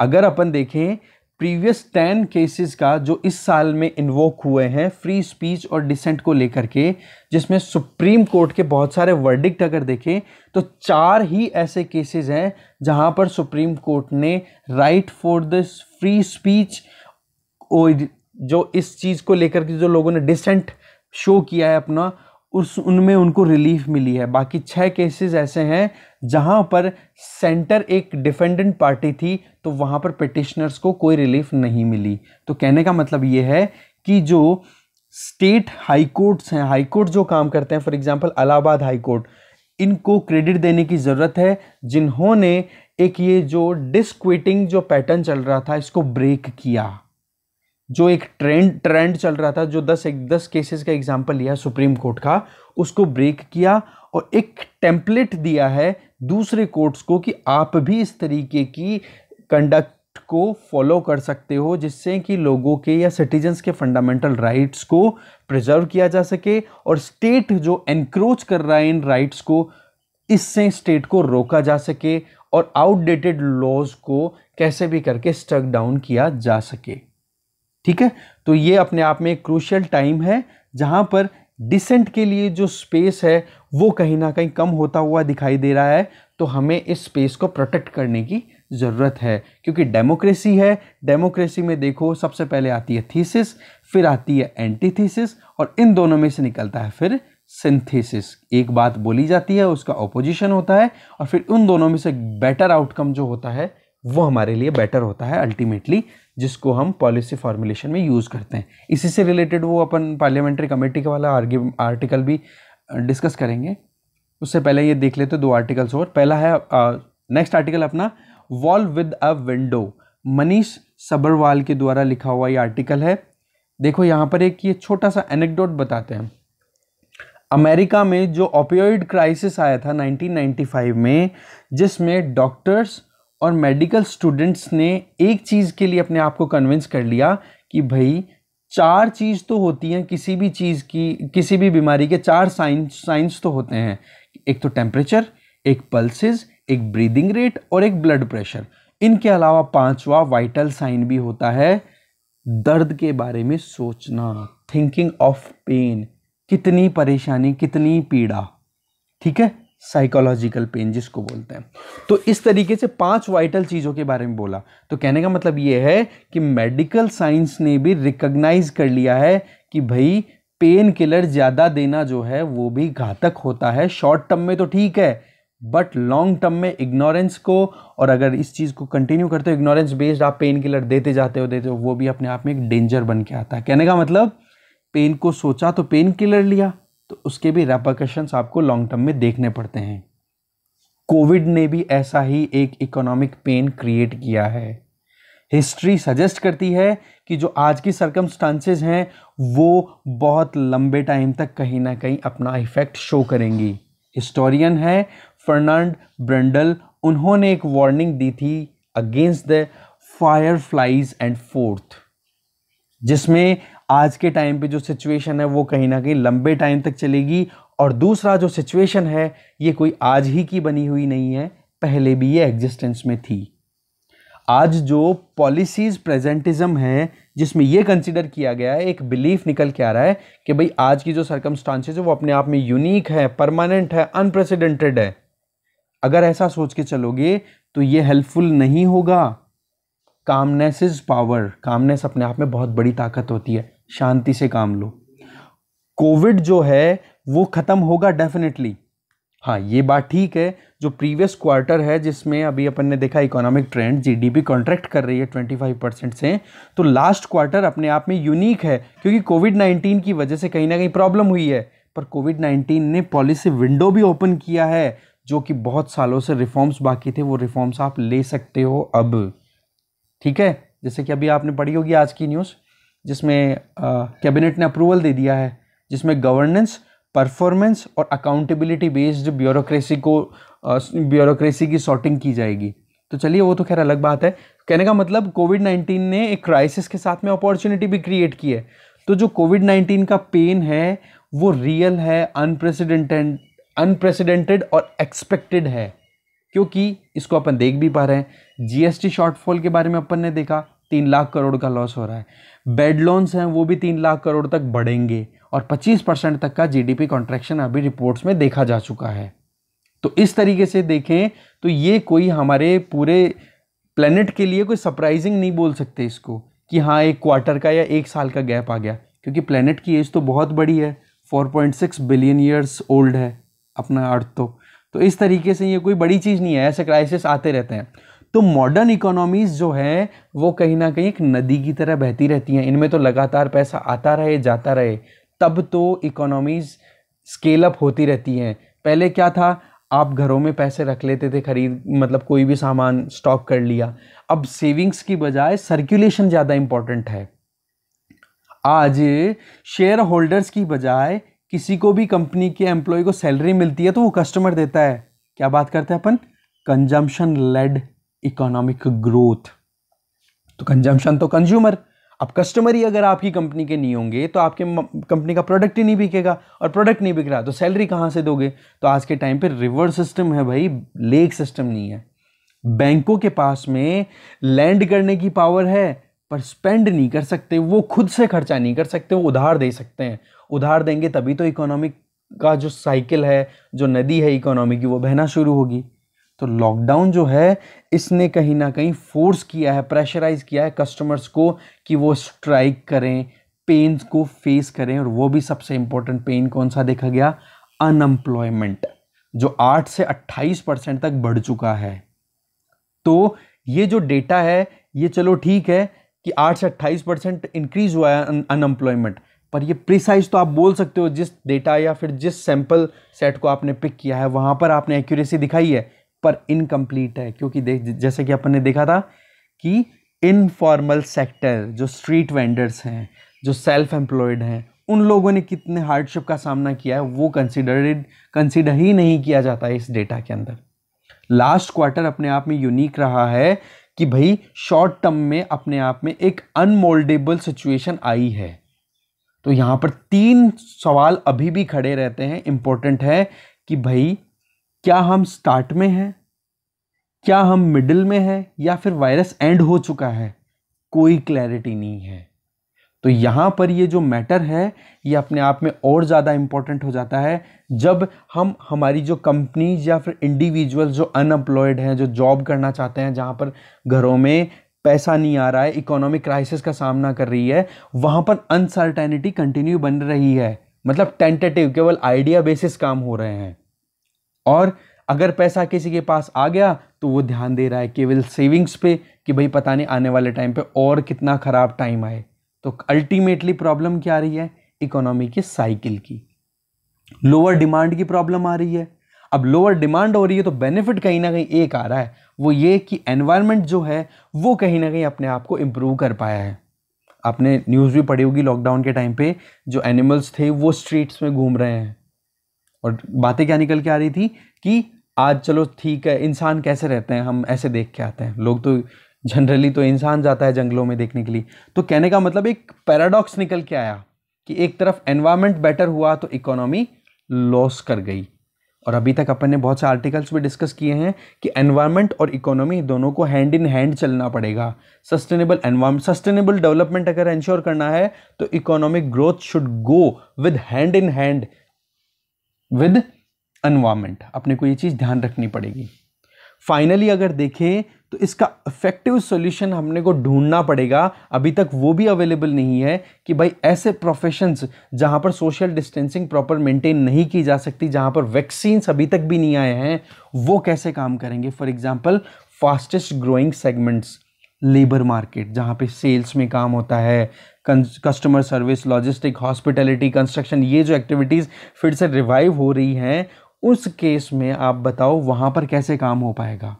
अगर अपन देखें प्रीवियस टेन केसेस का जो इस साल में इन्वोक हुए हैं फ्री स्पीच और डिसेंट को लेकर के जिसमें सुप्रीम कोर्ट के बहुत सारे वर्डिक्ट अगर देखें तो चार ही ऐसे केसेस हैं जहां पर सुप्रीम कोर्ट ने right for this free speech जो इस चीज़ को लेकर के जो लोगों ने डिसेंट शो किया है अपना उस उनमें उनको रिलीफ मिली है बाकी छः केसेस ऐसे हैं जहां पर सेंटर एक डिफेंडेंट पार्टी थी तो वहां पर पिटिशनर्स को कोई रिलीफ नहीं मिली तो कहने का मतलब ये है कि जो स्टेट हाई कोर्ट्स हैं हाई कोर्ट जो काम करते हैं for example Allahabad high court इनको क्रेडिट देने की ज़रूरत है जिन्होंने एक ये जो डिस्क्विटिंग जो पैटर्न चल रहा था इसको ब्रेक किया जो एक ट्रेंड ट्रेंड चल रहा था जो दस एक दस केसेस का एग्जाम्पल लिया सुप्रीम कोर्ट का उसको ब्रेक किया और एक टेम्पलेट दिया है दूसरे कोर्ट्स को कि आप भी इस तरीके की कंडक्ट को फॉलो कर सकते हो जिससे कि लोगों के या सिटीजन्स के फंडामेंटल राइट्स को प्रिजर्व किया जा सके और स्टेट जो एनक्रोच कर रहा है इन राइट्स को इससे स्टेट को रोका जा सके और आउटडेटेड लॉज को कैसे भी करके स्टक डाउन किया जा सके ठीक है तो ये अपने आप में एक क्रूशियल टाइम है जहाँ पर डिसेंट के लिए जो स्पेस है वो कहीं ना कहीं कम होता हुआ दिखाई दे रहा है तो हमें इस स्पेस को प्रोटेक्ट करने की ज़रूरत है क्योंकि डेमोक्रेसी है डेमोक्रेसी में देखो सबसे पहले आती है थीसिस फिर आती है एंटीथीसिस और इन दोनों में से निकलता है फिर सिंथेसिस एक बात बोली जाती है उसका ऑपोजिशन होता है और फिर उन दोनों में से बेटर आउटकम जो होता है वो हमारे लिए बेटर होता है अल्टीमेटली जिसको हम पॉलिसी फॉर्मुलेशन में यूज़ करते हैं इसी से रिलेटेड वो अपन पार्लियामेंट्री कमेटी का वाला आर्ग्यू आर्टिकल भी डिस्कस करेंगे उससे पहले ये देख लेते दो आर्टिकल्स और पहला है नेक्स्ट आर्टिकल अपना wall with a window Manish Sabharwal के द्वारा लिखा हुआ ये आर्टिकल है देखो यहाँ पर एक ये छोटा सा एनेक्डोट बताते हैं अमेरिका में जो ओपियोइड क्राइसिस आया था 1995 में जिसमें डॉक्टर्स और मेडिकल स्टूडेंट्स ने एक चीज़ के लिए अपने आप को कन्विंस कर लिया कि भाई चार चीज़ तो होती हैं किसी भी चीज़ की किसी भी बीमारी के चार साइंस साइंस तो होते हैं एक तो टेम्परेचर एक पल्सेस एक ब्रीदिंग रेट और एक ब्लड प्रेशर इनके अलावा पांचवा वाइटल साइन भी होता है दर्द के बारे में सोचना थिंकिंग ऑफ पेन कितनी परेशानी कितनी पीड़ा ठीक है साइकोलॉजिकल पेन जिसको बोलते हैं तो इस तरीके से पांच वाइटल चीज़ों के बारे में बोला तो कहने का मतलब ये है कि मेडिकल साइंस ने भी रिकग्नाइज कर लिया है कि भाई पेन किलर ज़्यादा देना जो है वो भी घातक होता है शॉर्ट टर्म में तो ठीक है बट लॉन्ग टर्म में इग्नोरेंस को और अगर इस चीज़ को कंटिन्यू करते हो इग्नोरेंस बेस्ड आप पेन किलर देते जाते हो देते हो वो भी अपने आप में एक डेंजर बन के आता है कहने का मतलब पेन को सोचा तो पेन किलर लिया तो उसके भी रेपोकशंस आपको लॉन्ग टर्म में देखने पड़ते हैं कोविड ने भी ऐसा ही एक इकोनॉमिक पेन क्रिएट किया है हिस्ट्री सजेस्ट करती है कि जो आज की सरकमस्टांसेस हैं वो बहुत लंबे टाइम तक कहीं ना कहीं अपना इफ़ेक्ट शो करेंगी हिस्टोरियन है फर्नांड ब्रेंडल उन्होंने एक वार्निंग दी थी against the fireflies and forth जिसमें आज के टाइम पे जो सिचुएशन है वो कहीं ना कहीं लंबे टाइम तक चलेगी और दूसरा जो सिचुएशन है ये कोई आज ही की बनी हुई नहीं है पहले भी ये एग्जिस्टेंस में थी आज जो पॉलिसीज़ प्रेजेंटिज्म है जिसमें ये कंसिडर किया गया है एक बिलीफ निकल के आ रहा है कि भाई आज की जो सरकमस्टांसेज है वो अपने आप में यूनिक है परमानेंट है अनप्रेसिडेंटेड है अगर ऐसा सोच के चलोगे तो ये हेल्पफुल नहीं होगा कामनेस इज़ पावर कामनेस अपने आप में बहुत बड़ी ताकत होती है शांति से काम लो कोविड जो है वो ख़त्म होगा डेफिनेटली हाँ ये बात ठीक है जो प्रीवियस क्वार्टर है जिसमें अभी अपन ने देखा इकोनॉमिक ट्रेंड जीडीपी कॉन्ट्रैक्ट कर रही है 25 परसेंट से तो लास्ट क्वार्टर अपने आप में यूनिक है क्योंकि कोविड 19 की वजह से कहीं ना कहीं प्रॉब्लम हुई है पर कोविड 19 ने पॉलिसी विंडो भी ओपन किया है जो कि बहुत सालों से रिफॉर्म्स बाकी थे वो रिफॉर्म्स आप ले सकते हो अब ठीक है जैसे कि अभी आपने पढ़ी होगी आज की न्यूज़ जिसमें कैबिनेट ने अप्रूवल दे दिया है जिसमें गवर्नेंस परफॉर्मेंस और अकाउंटेबिलिटी बेस्ड ब्यूरोक्रेसी को ब्यूरोक्रेसी की सॉर्टिंग की जाएगी तो चलिए वो तो खैर अलग बात है कहने का मतलब कोविड नाइन्टीन ने एक क्राइसिस के साथ में अपॉर्चुनिटी भी क्रिएट की है तो जो कोविड नाइन्टीन का पेन है वो रियल है अनप्रेसिडेंटेड अनप्रेसिडेंटेड और एक्सपेक्टेड है क्योंकि इसको अपन देख भी पा रहे हैं जीएसटी शॉर्टफॉल के बारे में अपन ने देखा तीन लाख करोड़ का लॉस हो रहा है बेड लोन्स हैं वो भी तीन लाख करोड़ तक बढ़ेंगे और 25 परसेंट तक का जीडीपी कॉन्ट्रैक्शन अभी रिपोर्ट्स में देखा जा चुका है तो इस तरीके से देखें तो ये कोई हमारे पूरे प्लेनेट के लिए कोई सरप्राइजिंग नहीं बोल सकते इसको कि हाँ एक क्वार्टर का या एक साल का गैप आ गया क्योंकि प्लेनेट की एज तो बहुत बड़ी है 4.6 बिलियन ईयर्स ओल्ड है अपना अर्थ तो तो इस तरीके से ये कोई बड़ी चीज़ नहीं है ऐसे क्राइसिस आते रहते हैं तो मॉडर्न इकोनॉमीज़ जो है वो कहीं ना कहीं एक नदी की तरह बहती रहती हैं इनमें तो लगातार पैसा आता रहे जाता रहे तब तो इकोनॉमीज़ स्केल अप होती रहती हैं पहले क्या था आप घरों में पैसे रख लेते थे खरीद मतलब कोई भी सामान स्टॉक कर लिया अब सेविंग्स की बजाय सर्कुलेशन ज़्यादा इम्पॉर्टेंट है आज शेयर होल्डर्स की बजाय किसी को भी कंपनी के एम्प्लॉय को सैलरी मिलती है तो वो कस्टमर देता है क्या बात करते हैं अपन कंजम्पशन लेड इकोनॉमिक ग्रोथ तो कंजम्पशन तो कंज्यूमर अब कस्टमर ही अगर आपकी कंपनी के नहीं होंगे तो आपके कंपनी का प्रोडक्ट ही नहीं बिकेगा और प्रोडक्ट नहीं बिक रहा तो सैलरी कहाँ से दोगे तो आज के टाइम पर रिवर्स सिस्टम है भाई लेक सिस्टम नहीं है बैंकों के पास में लैंड करने की पावर है पर स्पेंड नहीं कर सकते वो खुद से खर्चा नहीं कर सकते वो उधार दे सकते हैं उधार देंगे तभी तो इकोनॉमिक का जो साइकिल है जो नदी है इकोनॉमी की वो बहना शुरू होगी तो लॉकडाउन जो है इसने कहीं ना कहीं फोर्स किया है प्रेशराइज किया है कस्टमर्स को कि वो स्ट्राइक करें पेन को फेस करें और वो भी सबसे इम्पोर्टेंट पेन कौन सा देखा गया अनएम्प्लॉयमेंट जो 8 से 28 परसेंट तक बढ़ चुका है तो ये जो डेटा है ये चलो ठीक है कि 8 से 28 परसेंट इंक्रीज हुआ है अनएम्प्लॉयमेंट पर ये प्रिसाइज तो आप बोल सकते हो जिस डेटा या फिर जिस सैंपल सेट को आपने पिक किया है वहाँ पर आपने एक्यूरेसी दिखाई है पर इनकम्प्लीट है क्योंकि देख जैसे कि अपन ने देखा था कि इनफॉर्मल सेक्टर जो स्ट्रीट वेंडर्स हैं जो सेल्फ एम्प्लॉयड हैं उन लोगों ने कितने हार्डशिप का सामना किया है वो कंसिडर्ड कंसिडर ही नहीं किया जाता है इस डेटा के अंदर लास्ट क्वार्टर अपने आप में यूनिक रहा है कि भाई शॉर्ट टर्म में अपने आप में एक अनमोल्डेबल सिचुएशन आई है तो यहाँ पर तीन सवाल अभी भी खड़े रहते हैं इम्पोर्टेंट है कि भाई क्या हम स्टार्ट में हैं क्या हम मिडिल में हैं या फिर वायरस एंड हो चुका है कोई क्लैरिटी नहीं है तो यहाँ पर ये जो मैटर है ये अपने आप में और ज़्यादा इम्पॉर्टेंट हो जाता है जब हम हमारी जो कंपनीज या फिर इंडिविजुअल जो अनएम्प्लॉयड हैं जो जॉब करना चाहते हैं जहाँ पर घरों में पैसा नहीं आ रहा है इकोनॉमिक क्राइसिस का सामना कर रही है वहाँ पर अनसर्टेनिटी कंटिन्यू बन रही है मतलब टेंटेटिव केवल आइडिया बेसिस काम हो रहे हैं और अगर पैसा किसी के पास आ गया तो वो ध्यान दे रहा है केवल सेविंग्स पे कि भाई पता नहीं आने वाले टाइम पे और कितना ख़राब टाइम आए तो अल्टीमेटली प्रॉब्लम क्या आ रही है इकोनॉमी की साइकिल की लोअर डिमांड की प्रॉब्लम आ रही है अब लोअर डिमांड हो रही है तो बेनिफिट कहीं ना कहीं एक आ रहा है वो ये कि एनवायरनमेंट जो है वो कहीं ना कहीं अपने आप को इम्प्रूव कर पाया है आपने न्यूज़ भी पढ़ी होगी लॉकडाउन के टाइम पे जो एनिमल्स थे वो स्ट्रीट्स में घूम रहे हैं और बातें क्या निकल के आ रही थी कि आज चलो ठीक है इंसान कैसे रहते हैं हम ऐसे देख के आते हैं लोग तो जनरली तो इंसान जाता है जंगलों में देखने के लिए तो कहने का मतलब एक पैराडॉक्स निकल के आया कि एक तरफ एनवायरमेंट बेटर हुआ तो इकोनॉमी लॉस कर गई और अभी तक अपन ने बहुत से आर्टिकल्स भी डिस्कस किए हैं कि एनवायरमेंट और इकोनॉमी दोनों को हैंड इन हैंड चलना पड़ेगा सस्टेनेबल एनवायरमेंट सस्टेनेबल डेवलपमेंट अगर इंश्योर करना है तो economic growth should go with hand in hand with environment अपने को ये चीज़ ध्यान रखनी पड़ेगी फाइनली अगर देखें तो इसका इफेक्टिव सॉल्यूशन हमने को ढूंढना पड़ेगा अभी तक वो भी अवेलेबल नहीं है कि भाई ऐसे प्रोफेशंस जहां पर सोशल डिस्टेंसिंग प्रॉपर मेंटेन नहीं की जा सकती जहां पर वैक्सीन्स अभी तक भी नहीं आए हैं वो कैसे काम करेंगे for example fastest growing segments labour market जहाँ पे सेल्स में काम होता है customer service logistic hospitality construction ये जो एक्टिविटीज़ फिर से रिवाइव हो रही हैं उस केस में आप बताओ वहाँ पर कैसे काम हो पाएगा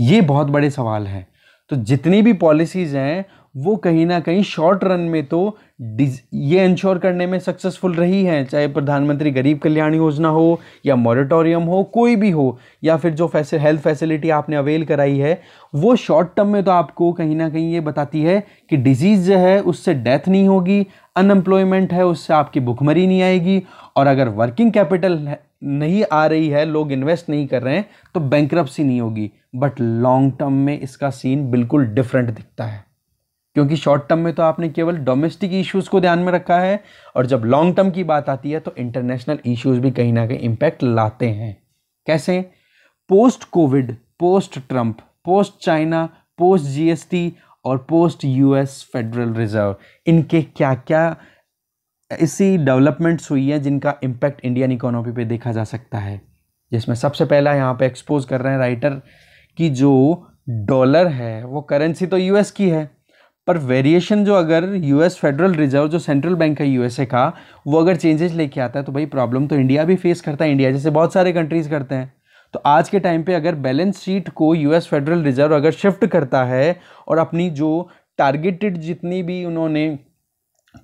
ये बहुत बड़े सवाल हैं तो जितनी भी पॉलिसीज़ हैं वो कहीं ना कहीं शॉर्ट रन में तो ये इंश्योर करने में सक्सेसफुल रही हैं चाहे प्रधानमंत्री गरीब कल्याण योजना हो या मॉरिटोरियम हो कोई भी हो या फिर जो फैसे हेल्थ फैसिलिटी आपने अवेल कराई है वो शॉर्ट टर्म में तो आपको कहीं ना कहीं ये बताती है कि डिजीज़ जो है उससे डेथ नहीं होगी अनएम्प्लॉयमेंट है उससे आपकी भुखमरी नहीं आएगी और अगर वर्किंग कैपिटल नहीं आ रही है लोग इन्वेस्ट नहीं कर रहे हैं तो बैंक्रप्सी नहीं होगी बट लॉन्ग टर्म में इसका सीन बिल्कुल डिफरेंट दिखता है क्योंकि शॉर्ट टर्म में तो आपने केवल डोमेस्टिक इश्यूज़ को ध्यान में रखा है और जब लॉन्ग टर्म की बात आती है तो इंटरनेशनल इश्यूज़ भी कहीं ना कहीं इम्पैक्ट लाते हैं कैसे post covid post Trump post China post GST और पोस्ट यूएस फेडरल रिजर्व इनके क्या क्या ऐसी डेवलपमेंट्स हुई हैं जिनका इम्पैक्ट इंडियन इकोनॉमी पे देखा जा सकता है जिसमें सबसे पहला यहाँ पे एक्सपोज कर रहे हैं राइटर कि जो डॉलर है वो करेंसी तो यूएस की है पर वेरिएशन जो अगर यूएस फेडरल रिजर्व जो सेंट्रल बैंक है यूएसए का वो अगर चेंजेस लेके आता है तो भाई प्रॉब्लम तो इंडिया भी फेस करता है इंडिया जैसे बहुत सारे कंट्रीज़ करते हैं तो आज के टाइम पे अगर बैलेंस शीट को यूएस फेडरल रिजर्व अगर शिफ्ट करता है और अपनी जो टारगेटेड जितनी भी उन्होंने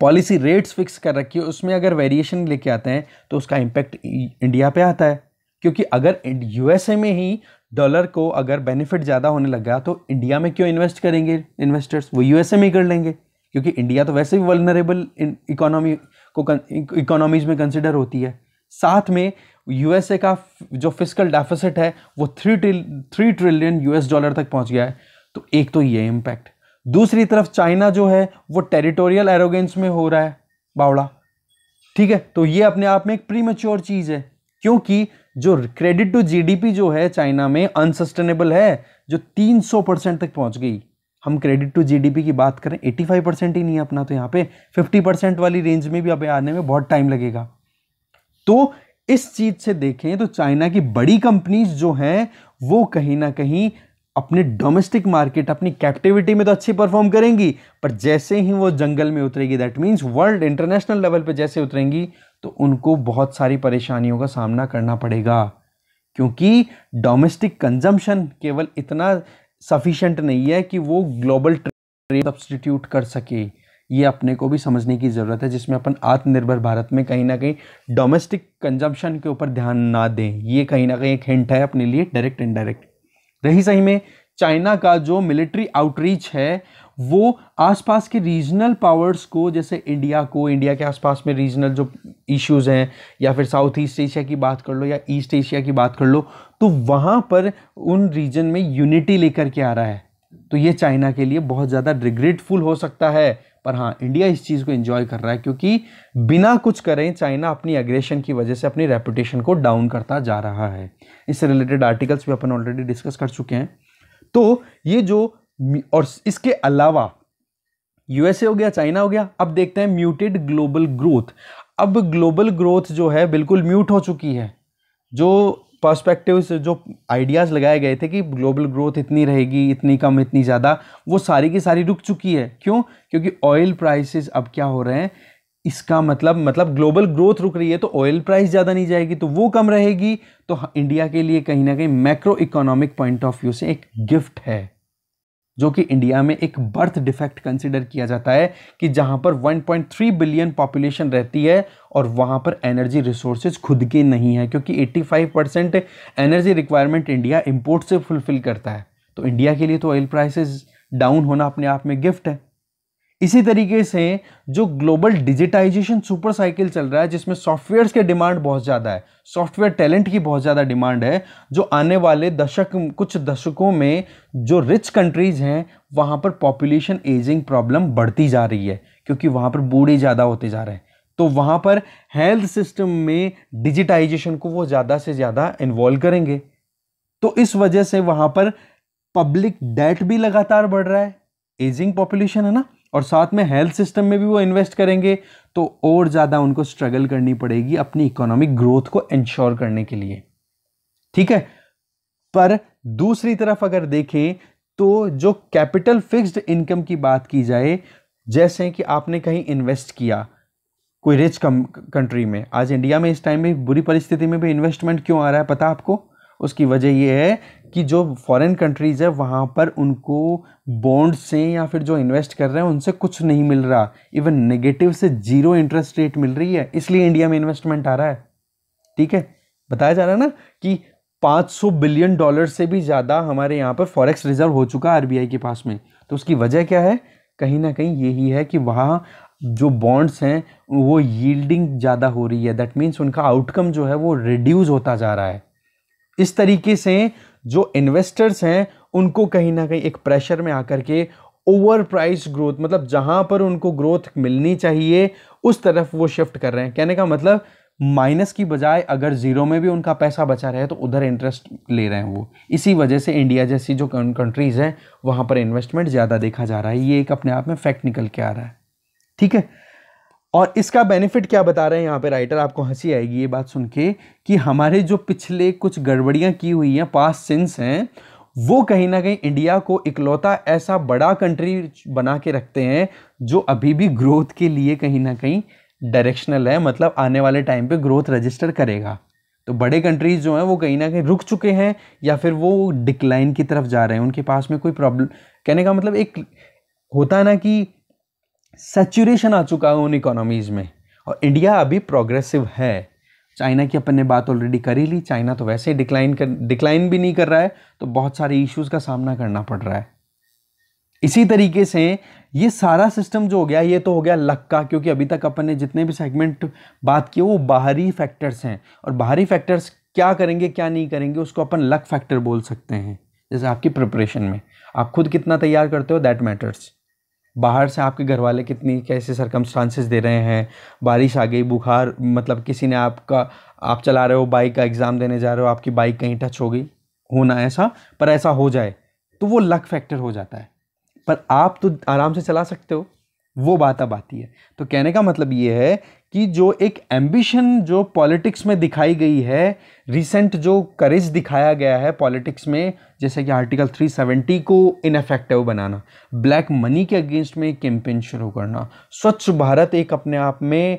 पॉलिसी रेट्स फिक्स कर रखी है उसमें अगर वेरिएशन लेके आते हैं तो उसका इम्पैक्ट इंडिया पे आता है क्योंकि अगर यूएसए में ही डॉलर को अगर बेनिफिट ज़्यादा होने लग गया तो इंडिया में क्यों इन्वेस्ट करेंगे इन्वेस्टर्स वो यूएसए में ही कर लेंगे क्योंकि इंडिया तो वैसे भी वलनरेबल इकोनॉमी को इकोनॉमीज में कंसिडर होती है साथ में यूएसए का जो फिजिकल डेफिसिट है वो three three trillion US dollar तक पहुंच गया है तो एक तो ये इम्पैक्ट दूसरी तरफ चाइना जो है वो टेरिटोरियल एरोगेंस में हो रहा है बावड़ा ठीक है तो ये अपने आप में एक प्रीमेच्योर चीज़ है क्योंकि जो क्रेडिट टू जीडीपी जो है चाइना में अनसस्टेनेबल है जो 300 परसेंट तक पहुंच गई हम क्रेडिट टू जीडीपी की बात करें 85 परसेंट ही नहीं है अपना तो यहाँ पे 50 परसेंट वाली रेंज में भी अब आने में बहुत टाइम लगेगा तो इस चीज़ से देखें तो चाइना की बड़ी कंपनीज जो हैं वो कहीं ना कहीं अपने डोमेस्टिक मार्केट अपनी कैप्टिविटी में तो अच्छी परफॉर्म करेंगी पर जैसे ही वो जंगल में उतरेगी that means world international level पर जैसे उतरेंगी तो उनको बहुत सारी परेशानियों का सामना करना पड़ेगा क्योंकि डोमेस्टिक कंजम्पशन केवल इतना सफिशेंट नहीं है कि वो ग्लोबल ट्रेड सब्सटीट्यूट कर सके ये अपने को भी समझने की ज़रूरत है जिसमें अपन आत्मनिर्भर भारत में कहीं ना कहीं डोमेस्टिक कंजम्पशन के ऊपर ध्यान ना दें ये कहीं ना कहीं एक हिंट है अपने लिए डायरेक्ट इनडायरेक्ट रही सही में चाइना का जो मिलिट्री आउटरीच है वो आसपास के रीजनल पावर्स को जैसे इंडिया को इंडिया के आसपास में रीजनल जो इश्यूज हैं या फिर साउथ ईस्ट एशिया की बात कर लो या ईस्ट एशिया की बात कर लो तो वहाँ पर उन रीजन में यूनिटी लेकर के आ रहा है तो ये चाइना के लिए बहुत ज़्यादा रिग्रेटफुल हो सकता है पर हाँ इंडिया इस चीज़ को एंजॉय कर रहा है क्योंकि बिना कुछ करें चाइना अपनी एग्रेशन की वजह से अपनी रेपुटेशन को डाउन करता जा रहा है इससे रिलेटेड आर्टिकल्स भी अपन ऑलरेडी डिस्कस कर चुके हैं तो ये जो और इसके अलावा यूएसए हो गया चाइना हो गया अब देखते हैं म्यूटेड ग्लोबल ग्रोथ अब ग्लोबल ग्रोथ जो है बिल्कुल म्यूट हो चुकी है जो पर्सपेक्टिव जो आइडियाज़ लगाए गए थे कि ग्लोबल ग्रोथ इतनी रहेगी इतनी कम इतनी ज़्यादा वो सारी की सारी रुक चुकी है क्यों क्योंकि ऑयल प्राइसेस अब क्या हो रहे हैं इसका मतलब मतलब ग्लोबल ग्रोथ रुक रही है तो ऑयल प्राइस ज़्यादा नहीं जाएगी तो वो कम रहेगी तो इंडिया हाँ, के लिए कहीं ना कहीं macro economic point of view से एक गिफ्ट है जो कि इंडिया में एक बर्थ डिफेक्ट कंसिडर किया जाता है कि जहां पर 1.3 बिलियन पॉपुलेशन रहती है और वहां पर एनर्जी रिसोर्सेज खुद के नहीं है क्योंकि 85 percent energy requirement India import से फुलफिल करता है तो इंडिया के लिए तो ऑयल प्राइसेस डाउन होना अपने आप में गिफ्ट है इसी तरीके से जो ग्लोबल डिजिटाइजेशन सुपर साइकिल चल रहा है जिसमें सॉफ्टवेयर्स के डिमांड बहुत ज़्यादा है सॉफ्टवेयर टैलेंट की बहुत ज़्यादा डिमांड है जो आने वाले दशक कुछ दशकों में जो रिच कंट्रीज़ हैं वहाँ पर पॉपुलेशन एजिंग प्रॉब्लम बढ़ती जा रही है क्योंकि वहाँ पर बूढ़े ज़्यादा होते जा रहे हैं तो वहाँ पर हेल्थ सिस्टम में डिजिटाइजेशन को वो ज़्यादा से ज़्यादा इन्वॉल्व करेंगे तो इस वजह से वहाँ पर पब्लिक डेट भी लगातार बढ़ रहा है एजिंग पॉपुलेशन है ना और साथ में हेल्थ सिस्टम में भी वो इन्वेस्ट करेंगे तो और ज़्यादा उनको स्ट्रगल करनी पड़ेगी अपनी इकोनॉमिक ग्रोथ को इंश्योर करने के लिए ठीक है पर दूसरी तरफ अगर देखें तो जो कैपिटल फिक्स्ड इनकम की बात की जाए जैसे कि आपने कहीं इन्वेस्ट किया कोई रिच कंट्री में आज इंडिया में इस टाइम में बुरी परिस्थिति में भी इन्वेस्टमेंट क्यों आ रहा है पता आपको उसकी वजह ये है कि जो फॉरेन कंट्रीज़ है वहाँ पर उनको बॉन्ड्स से या फिर जो इन्वेस्ट कर रहे हैं उनसे कुछ नहीं मिल रहा इवन नेगेटिव से जीरो इंटरेस्ट रेट मिल रही है इसलिए इंडिया में इन्वेस्टमेंट आ रहा है ठीक है बताया जा रहा है ना कि 500 बिलियन डॉलर से भी ज़्यादा हमारे यहाँ पर फॉरेक्स रिजर्व हो चुका है आर के पास में तो उसकी वजह क्या है कहीं ना कहीं यही है कि वहाँ जो बॉन्ड्स हैं वो यील्डिंग ज़्यादा हो रही है दैट मीन्स उनका आउटकम जो है वो रिड्यूज़ होता जा रहा है इस तरीके से जो इन्वेस्टर्स हैं उनको कहीं ना कहीं एक प्रेशर में आकर के ओवर प्राइस ग्रोथ मतलब जहां पर उनको ग्रोथ मिलनी चाहिए उस तरफ वो शिफ्ट कर रहे हैं कहने का मतलब माइनस की बजाय अगर ज़ीरो में भी उनका पैसा बचा रहे तो उधर इंटरेस्ट ले रहे हैं वो इसी वजह से इंडिया जैसी जो कंट्रीज़ हैं वहाँ पर इन्वेस्टमेंट ज़्यादा देखा जा रहा है ये एक अपने आप में फैक्ट निकल के आ रहा है ठीक है और इसका बेनिफिट क्या बता रहे हैं यहाँ पे राइटर आपको हंसी आएगी ये बात सुन के कि हमारे जो पिछले कुछ गड़बड़ियाँ की हुई हैं पास सिंस हैं वो कहीं ना कहीं इंडिया को इकलौता ऐसा बड़ा कंट्री बना के रखते हैं जो अभी भी ग्रोथ के लिए कहीं ना कहीं डायरेक्शनल है मतलब आने वाले टाइम पे ग्रोथ रजिस्टर करेगा तो बड़े कंट्रीज जो हैं वो कहीं ना कहीं रुक चुके हैं या फिर वो डिक्लाइन की तरफ जा रहे हैं उनके पास में कोई प्रॉब्लम कहने का मतलब एक होता है ना कि सेचुरेशन आ चुका है उन इकोनॉमीज़ में और इंडिया अभी प्रोग्रेसिव है चाइना की अपन ने बात ऑलरेडी करी ली चाइना तो वैसे ही डिक्लाइन कर डिक्लाइन भी नहीं कर रहा है तो बहुत सारे इश्यूज़ का सामना करना पड़ रहा है इसी तरीके से ये सारा सिस्टम जो हो गया ये तो हो गया लक का क्योंकि अभी तक अपन ने जितने भी सेगमेंट बात किए वो बाहरी फैक्टर्स हैं और बाहरी फैक्टर्स क्या करेंगे क्या नहीं करेंगे उसको अपन लक फैक्टर बोल सकते हैं जैसे आपकी प्रिपरेशन में आप खुद कितना तैयार करते हो दैट मैटर्स बाहर से आपके घर वाले कितनी कैसे सरकमस्टांसेस दे रहे हैं बारिश आ गई बुखार मतलब किसी ने आपका आप चला रहे हो बाइक का एग्ज़ाम देने जा रहे हो आपकी बाइक कहीं टच हो गई होना ऐसा पर ऐसा हो जाए तो वो लक फैक्टर हो जाता है पर आप तो आराम से चला सकते हो वो बात अब आती है तो कहने का मतलब ये है कि जो एक एम्बिशन जो पॉलिटिक्स में दिखाई गई है रिसेंट जो करेज दिखाया गया है पॉलिटिक्स में जैसे कि आर्टिकल 370 को इनफेक्टिव बनाना ब्लैक मनी के अगेंस्ट में एक कैंपेन शुरू करना स्वच्छ भारत एक अपने आप में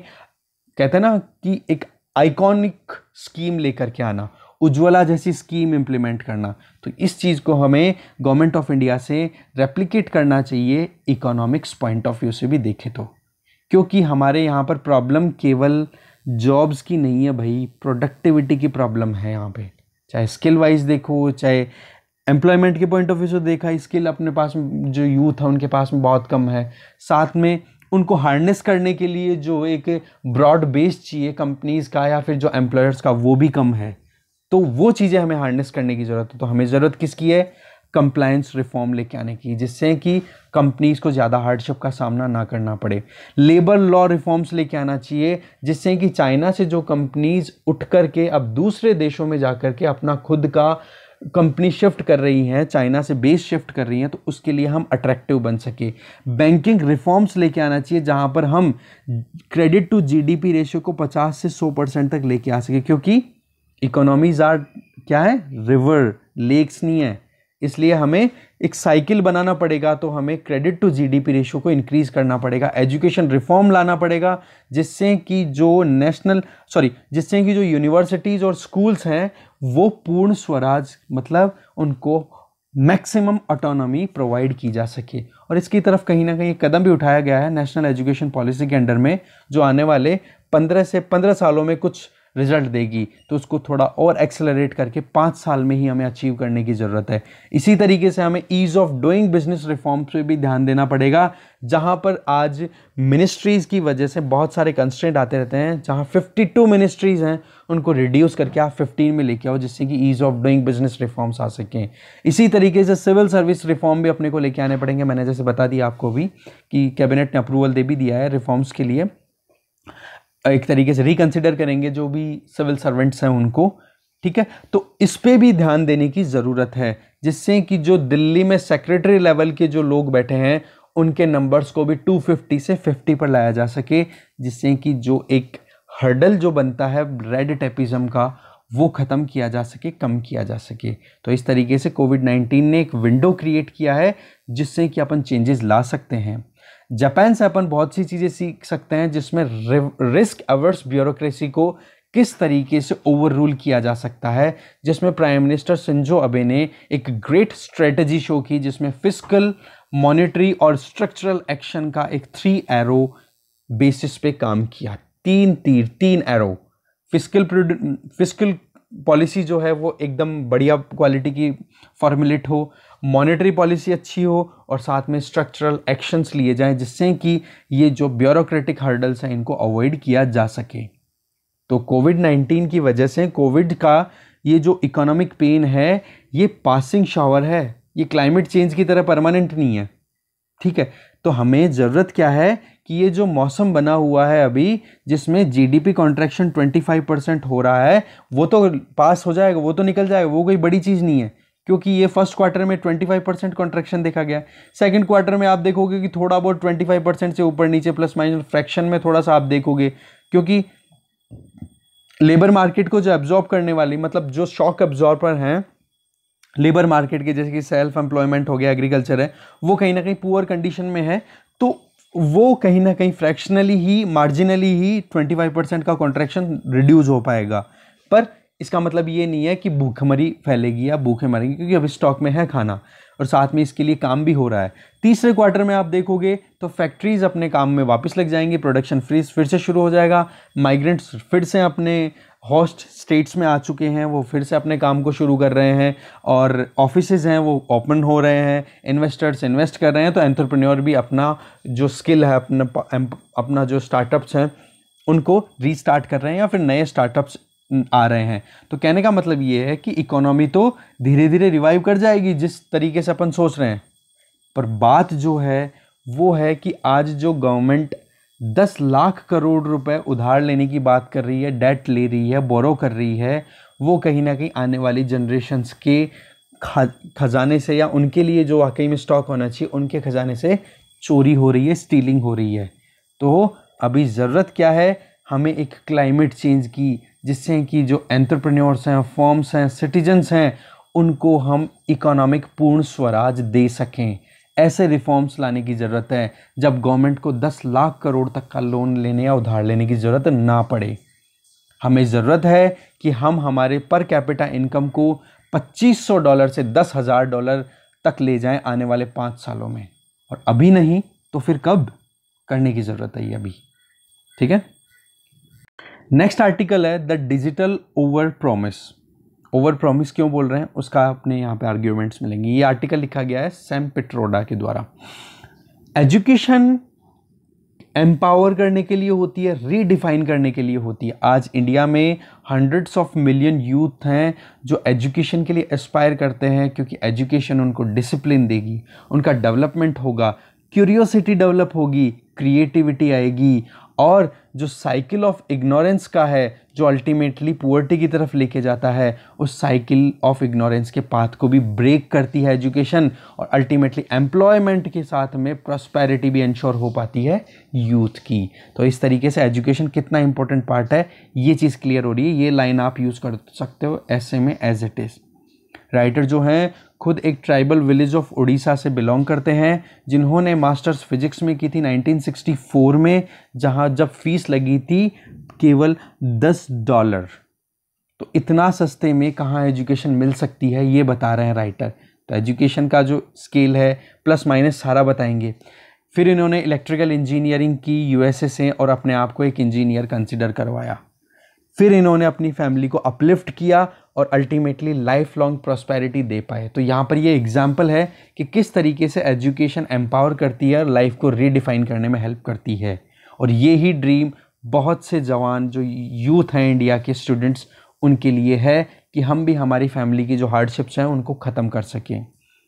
कहते हैं ना कि एक आइकॉनिक स्कीम लेकर के आना उज्ज्वला जैसी स्कीम इम्प्लीमेंट करना तो इस चीज़ को हमें गवर्नमेंट ऑफ इंडिया से रेप्लिकेट करना चाहिए इकोनॉमिक्स पॉइंट ऑफ व्यू से भी देखें तो क्योंकि हमारे यहाँ पर प्रॉब्लम केवल जॉब्स की नहीं है भाई प्रोडक्टिविटी की प्रॉब्लम है यहाँ पे चाहे स्किल वाइज देखो चाहे एम्प्लॉयमेंट के पॉइंट ऑफ व्यू से देखा स्किल अपने पास जो यूथ है उनके पास में बहुत कम है साथ में उनको हार्नेस करने के लिए जो एक ब्रॉड बेस चाहिए कंपनीज़ का या फिर जो एम्प्लॉयर्स का वो भी कम है तो वो चीज़ें हमें हार्नेस करने की ज़रूरत है तो हमें ज़रूरत किसकी है कंप्लायंस रिफॉर्म लेके आने की जिससे कि कंपनीज़ को ज़्यादा हार्डशिप का सामना ना करना पड़े लेबर लॉ रिफॉर्म्स लेके आना चाहिए जिससे कि चाइना से जो कंपनीज़ उठ कर के अब दूसरे देशों में जा कर के अपना खुद का कंपनी शिफ्ट कर रही हैं चाइना से बेस शिफ्ट कर रही हैं तो उसके लिए हम अट्रैक्टिव बन सके बैंकिंग रिफॉर्म्स लेके आना चाहिए जहां पर हम क्रेडिट टू जीडीपी रेशियो को 50 से 100 परसेंट तक लेके आ सके क्योंकि इकोनॉमीज आर क्या है रिवर लेक्स नहीं है इसलिए हमें एक साइकिल बनाना पड़ेगा तो हमें क्रेडिट टू जीडीपी रेशियो को इंक्रीज़ करना पड़ेगा एजुकेशन रिफॉर्म लाना पड़ेगा जिससे कि जो नेशनल सॉरी जिससे कि जो यूनिवर्सिटीज़ और स्कूल्स हैं वो पूर्ण स्वराज मतलब उनको मैक्सिमम ऑटोनॉमी प्रोवाइड की जा सके और इसकी तरफ कहीं ना कहीं कदम भी उठाया गया है नेशनल एजुकेशन पॉलिसी के अंडर में जो आने वाले पंद्रह से पंद्रह सालों में कुछ रिजल्ट देगी तो उसको थोड़ा और एक्सेलरेट करके पाँच साल में ही हमें अचीव करने की ज़रूरत है इसी तरीके से हमें ease of doing business reform पे भी ध्यान देना पड़ेगा जहाँ पर आज मिनिस्ट्रीज़ की वजह से बहुत सारे कंस्टेंट आते रहते हैं जहाँ 52 मिनिस्ट्रीज़ हैं उनको रिड्यूस करके आप 15 में लेके आओ जिससे कि ease of doing business reforms आ सकें इसी तरीके से सिविल सर्विस रिफॉर्म भी अपने को लेके आने पड़ेंगे मैंने जैसे बता दिया आपको भी कि कैबिनेट ने अप्रूवल दे भी दिया है रिफॉर्म्स के लिए एक तरीके से रिकन्सिडर करेंगे जो भी सिविल सर्वेंट्स हैं उनको ठीक है तो इस पर भी ध्यान देने की ज़रूरत है जिससे कि जो दिल्ली में सेक्रेटरी लेवल के जो लोग बैठे हैं उनके नंबर्स को भी 250 से 50 पर लाया जा सके जिससे कि जो एक हर्डल जो बनता है रेड टेपिज़म का वो ख़त्म किया जा सके कम किया जा सके तो इस तरीके से कोविड नाइन्टीन ने एक विंडो क्रिएट किया है जिससे कि अपन चेंजेस ला सकते हैं जापान से अपन बहुत सी चीज़ें सीख सकते हैं जिसमें रिस्क अवर्स ब्यूरोक्रेसी को किस तरीके से ओवर रूल किया जा सकता है जिसमें प्राइम मिनिस्टर संजो अबे ने एक ग्रेट स्ट्रेटजी शो की जिसमें फिजिकल मॉनिटरी और स्ट्रक्चरल एक्शन का एक थ्री एरो बेसिस पे काम किया तीन तीर तीन एरो फिजिकल फिजिकल पॉलिसी जो है वो एकदम बढ़िया क्वालिटी की फॉर्मुलेट हो मॉनेटरी पॉलिसी अच्छी हो और साथ में स्ट्रक्चरल एक्शंस लिए जाएं जिससे कि ये जो ब्यूरोक्रेटिक हर्डल्स हैं इनको अवॉइड किया जा सके तो कोविड नाइन्टीन की वजह से कोविड का ये जो इकोनॉमिक पेन है ये पासिंग शावर है ये क्लाइमेट चेंज की तरह परमानेंट नहीं है ठीक है तो हमें ज़रूरत क्या है कि ये जो मौसम बना हुआ है अभी जिसमें जीडीपी कंट्रैक्शन 25 परसेंट हो रहा है वो तो पास हो जाएगा वो तो निकल जाएगा वो कोई बड़ी चीज़ नहीं है क्योंकि ये फर्स्ट क्वार्टर में 25 परसेंट कॉन्ट्रेक्शन देखा गया सेकंड क्वार्टर में आप देखोगे कि थोड़ा बहुत 25 परसेंट से ऊपर नीचे प्लस माइनस फ्रैक्शन में थोड़ा सा आप देखोगे क्योंकि लेबर मार्केट को जो एब्जॉर्ब करने वाली मतलब जो शॉक एब्जॉर्बर हैं लेबर मार्केट के जैसे कि सेल्फ एम्प्लॉयमेंट हो गया एग्रीकल्चर है वो कहीं ना कहीं पुअर कंडीशन में है तो वो कहीं ना कहीं फ्रैक्शनली ही मार्जिनली ही 25 परसेंट का कॉन्ट्रैक्शन रिड्यूस हो पाएगा पर इसका मतलब ये नहीं है कि भूखमरी फैलेगी या भूखे मरेंगे क्योंकि अभी स्टॉक में है खाना और साथ में इसके लिए काम भी हो रहा है तीसरे क्वार्टर में आप देखोगे तो फैक्ट्रीज़ अपने काम में वापस लग जाएंगी प्रोडक्शन फ्रीज फिर से शुरू हो जाएगा माइग्रेंट्स फिर से अपने हॉस्ट स्टेट्स में आ चुके हैं वो फिर से अपने काम को शुरू कर रहे हैं और ऑफिस हैं वो ओपन हो रहे हैं इन्वेस्टर्स इन्वेस्ट कर रहे हैं तो एंटरप्रेन्योर भी अपना जो स्किल है अपना अपना जो स्टार्टअप्स हैं उनको रीस्टार्ट कर रहे हैं या फिर नए स्टार्टअप्स आ रहे हैं तो कहने का मतलब ये है कि इकोनॉमी तो धीरे धीरे रिवाइव कर जाएगी जिस तरीके से अपन सोच रहे हैं पर बात जो है वो है कि आज जो गवर्नमेंट दस लाख करोड़ रुपए उधार लेने की बात कर रही है डेट ले रही है बोरो कर रही है वो कहीं ना कहीं आने वाली जनरेशन्स के खजाने से या उनके लिए जो वाकई में स्टॉक होना चाहिए उनके खजाने से चोरी हो रही है स्टीलिंग हो रही है तो अभी ज़रूरत क्या है हमें एक क्लाइमेट चेंज की जिससे कि जो एंटरप्रेन्योर्स हैं फॉर्म्स हैं सिटीजन्स हैं उनको हम इकोनॉमिक पूर्ण स्वराज दे सकें ऐसे रिफॉर्म्स लाने की ज़रूरत है जब गवर्नमेंट को 10 लाख करोड़ तक का लोन लेने या उधार लेने की ज़रूरत ना पड़े हमें ज़रूरत है कि हम हमारे पर कैपिटा इनकम को 2500 डॉलर से 10000 डॉलर तक ले जाएं आने वाले पाँच सालों में और अभी नहीं तो फिर कब करने की ज़रूरत है ये अभी ठीक है नेक्स्ट आर्टिकल है the digital over promise over promise क्यों बोल रहे हैं उसका अपने यहाँ पे आर्ग्यूमेंट्स मिलेंगे ये आर्टिकल लिखा गया है सैम पिट्रोडा के द्वारा एजुकेशन एम्पावर करने के लिए होती है रीडिफाइन करने के लिए होती है आज इंडिया में हंड्रेड्स ऑफ मिलियन यूथ हैं जो एजुकेशन के लिए एस्पायर करते हैं क्योंकि एजुकेशन उनको डिसिप्लिन देगी उनका डेवलपमेंट होगा क्यूरियोसिटी डेवलप होगी क्रिएटिविटी आएगी और जो साइकिल ऑफ इग्नोरेंस का है जो अल्टीमेटली पुअर्टी की तरफ लेके जाता है उस साइकिल ऑफ इग्नोरेंस के पाथ को भी ब्रेक करती है एजुकेशन और अल्टीमेटली एम्प्लॉयमेंट के साथ में प्रॉस्पैरिटी भी इंश्योर हो पाती है यूथ की तो इस तरीके से एजुकेशन कितना इंपॉर्टेंट पार्ट है ये चीज़ क्लियर हो रही है ये लाइन आप यूज़ कर सकते हो ऐसे में एज इट इज़ राइटर जो हैं खुद एक ट्राइबल विलेज ऑफ उड़ीसा से बिलोंग करते हैं जिन्होंने मास्टर्स फिजिक्स में की थी 1964 में जहां जब फीस लगी थी केवल दस डॉलर तो इतना सस्ते में कहाँ एजुकेशन मिल सकती है ये बता रहे हैं राइटर तो एजुकेशन का जो स्केल है प्लस माइनस सारा बताएंगे फिर इन्होंने इलेक्ट्रिकल इंजीनियरिंग की यूएसए से और अपने आप को एक इंजीनियर कंसिडर करवाया फिर इन्होंने अपनी फैमिली को अपलिफ्ट किया और अल्टीमेटली लाइफ लॉन्ग प्रॉस्पेरिटी दे पाए तो यहाँ पर ये एग्जाम्पल है कि किस तरीके से एजुकेशन एम्पावर करती है और लाइफ को रीडिफाइन करने में हेल्प करती है और ये ही ड्रीम बहुत से जवान जो यूथ हैं इंडिया के स्टूडेंट्स उनके लिए है कि हम भी हमारी फैमिली की जो हार्डशिप्स हैं उनको ख़त्म कर सकें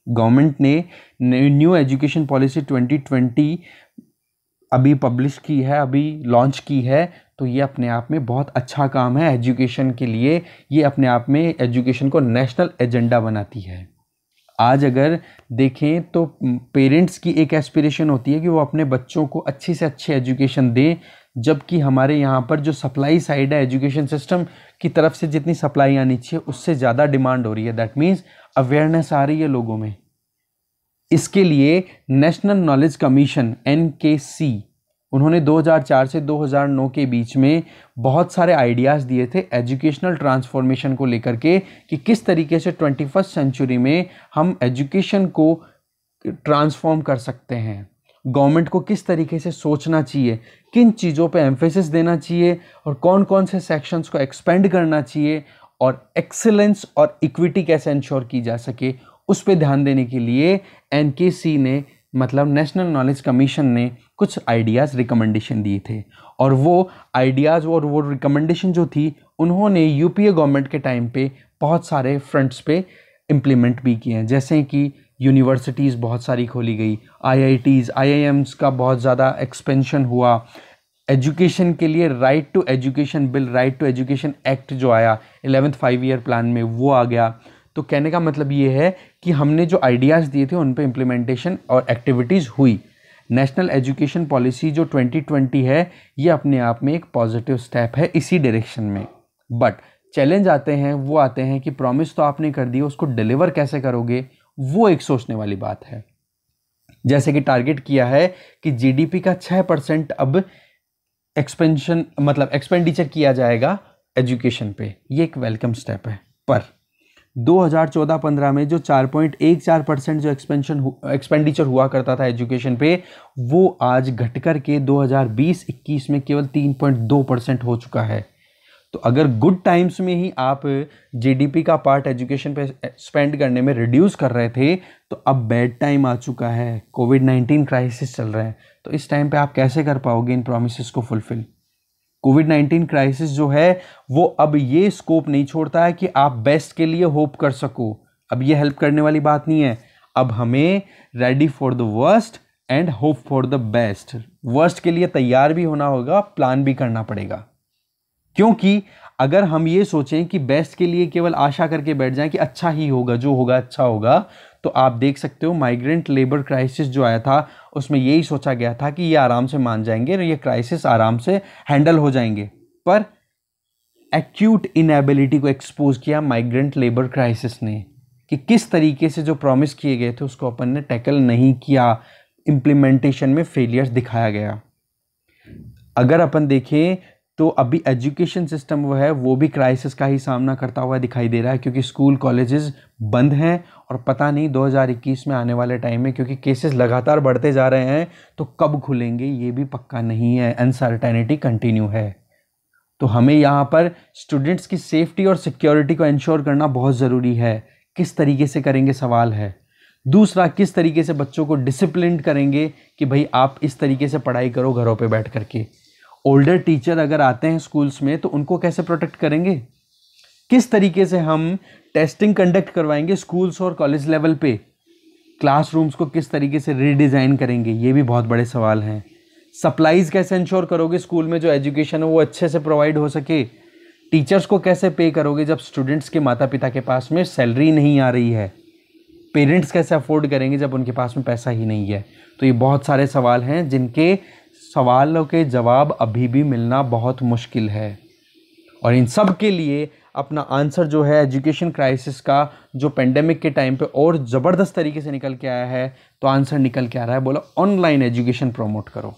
गवर्नमेंट ने न्यू एजुकेशन पॉलिसी 2020 अभी पब्लिश की है अभी लॉन्च की है तो ये अपने आप में बहुत अच्छा काम है एजुकेशन के लिए ये अपने आप में एजुकेशन को नेशनल एजेंडा बनाती है आज अगर देखें तो पेरेंट्स की एक एस्पिरेशन होती है कि वो अपने बच्चों को अच्छे से अच्छी एजुकेशन दें जबकि हमारे यहाँ पर जो सप्लाई साइड है एजुकेशन सिस्टम की तरफ से जितनी सप्लाई आनी चाहिए उससे ज़्यादा डिमांड हो रही है दैट मीन्स अवेयरनेस आ रही है लोगों में इसके लिए नेशनल नॉलेज कमीशन एन के सी उन्होंने 2004 से 2009 के बीच में बहुत सारे आइडियाज़ दिए थे एजुकेशनल ट्रांसफॉर्मेशन को लेकर के कि किस तरीके से ट्वेंटी फर्स्ट सेंचुरी में हम एजुकेशन को ट्रांसफॉर्म कर सकते हैं गवर्नमेंट को किस तरीके से सोचना चाहिए किन चीज़ों पे एम्फेसिस देना चाहिए और कौन कौन से सेक्शंस को एक्सपेंड करना चाहिए और एक्सेलेंस और इक्विटी कैसे इंश्योर की जा सके उस पर ध्यान देने के लिए एन ने मतलब नेशनल नॉलेज कमीशन ने कुछ आइडियाज़ रिकमेंडेशन दिए थे और वो आइडियाज़ और वो रिकमेंडेशन जो थी उन्होंने यूपीए गवर्नमेंट के टाइम पे बहुत सारे फ्रंट्स पे इम्प्लीमेंट भी किए हैं जैसे कि यूनिवर्सिटीज़ बहुत सारी खोली गई आईआईटीज़ आईआईएम्स का बहुत ज़्यादा एक्सपेंशन हुआ एजुकेशन के लिए right to education bill right to education act जो आया एलेवेंथ फाइव ईयर प्लान में वो आ गया तो कहने का मतलब ये है कि हमने जो आइडियाज़ दिए थे उन पर इम्प्लीमेंटेशन और एक्टिविटीज़ हुई नेशनल एजुकेशन पॉलिसी जो 2020 है ये अपने आप में एक पॉजिटिव स्टेप है इसी डायरेक्शन में बट चैलेंज आते हैं वो आते हैं कि प्रॉमिस तो आपने कर दिया उसको डिलीवर कैसे करोगे वो एक सोचने वाली बात है जैसे कि टारगेट किया है कि जीडीपी का छः परसेंट अब एक्सपेंशन मतलब एक्सपेंडिचर किया जाएगा एजुकेशन पे ये एक वेलकम स्टेप है पर 2014-15 में जो 4.14 परसेंट जो एक्सपेंशन एक्सपेंडिचर हुआ करता था एजुकेशन पे वो आज घटकर के 2020-21 में केवल 3.2 परसेंट हो चुका है तो अगर गुड टाइम्स में ही आप जीडीपी का पार्ट एजुकेशन पे स्पेंड करने में रिड्यूस कर रहे थे तो अब बैड टाइम आ चुका है कोविड नाइन्टीन क्राइसिस चल रहा है तो इस टाइम पे आप कैसे कर पाओगे इन प्रोमिस को फुलफ़िल कोविड नाइन्टीन क्राइसिस जो है वो अब ये स्कोप नहीं छोड़ता है कि आप बेस्ट के लिए होप कर सको अब ये हेल्प करने वाली बात नहीं है अब हमें ready for the worst and hope for the best worst के लिए तैयार भी होना होगा प्लान भी करना पड़ेगा क्योंकि अगर हम ये सोचें कि बेस्ट के लिए केवल आशा करके बैठ जाएं कि अच्छा ही होगा जो होगा अच्छा होगा तो आप देख सकते हो माइग्रेंट लेबर क्राइसिस जो आया था उसमें यही सोचा गया था कि ये आराम से मान जाएंगे और ये क्राइसिस आराम से हैंडल हो जाएंगे पर एक्यूट इनएबिलिटी को एक्सपोज किया माइग्रेंट लेबर क्राइसिस ने कि किस तरीके से जो प्रॉमिस किए गए थे उसको अपन ने टैकल नहीं किया इम्प्लीमेंटेशन में फेलियर्स दिखाया गया अगर अपन देखें तो अभी एजुकेशन सिस्टम वो है वो भी क्राइसिस का ही सामना करता हुआ दिखाई दे रहा है क्योंकि स्कूल कॉलेजेस बंद हैं और पता नहीं 2021 में आने वाले टाइम में क्योंकि केसेस लगातार बढ़ते जा रहे हैं तो कब खुलेंगे ये भी पक्का नहीं है अनसर्टेनिटी कंटिन्यू है तो हमें यहाँ पर स्टूडेंट्स की सेफ्टी और सिक्योरिटी को इंश्योर करना बहुत ज़रूरी है किस तरीके से करेंगे सवाल है दूसरा किस तरीके से बच्चों को डिसिप्लिन करेंगे कि भाई आप इस तरीके से पढ़ाई करो घरों पर बैठ करके ओल्डर टीचर अगर आते हैं स्कूल्स में तो उनको कैसे प्रोटेक्ट करेंगे किस तरीके से हम टेस्टिंग कंडक्ट करवाएंगे स्कूल्स और कॉलेज लेवल पे क्लासरूम्स को किस तरीके से रीडिज़ाइन करेंगे ये भी बहुत बड़े सवाल हैं सप्लाईज़ कैसे इंश्योर करोगे स्कूल में जो एजुकेशन है वो अच्छे से प्रोवाइड हो सके टीचर्स को कैसे पे करोगे जब स्टूडेंट्स के माता पिता के पास में सैलरी नहीं आ रही है पेरेंट्स कैसे अफोर्ड करेंगे जब उनके पास में पैसा ही नहीं है तो ये बहुत सारे सवाल हैं जिनके सवालों के जवाब अभी भी मिलना बहुत मुश्किल है और इन सब के लिए अपना आंसर जो है एजुकेशन क्राइसिस का जो पेंडेमिक के टाइम पे और ज़बरदस्त तरीके से निकल के आया है तो आंसर निकल के आ रहा है बोला ऑनलाइन एजुकेशन प्रमोट करो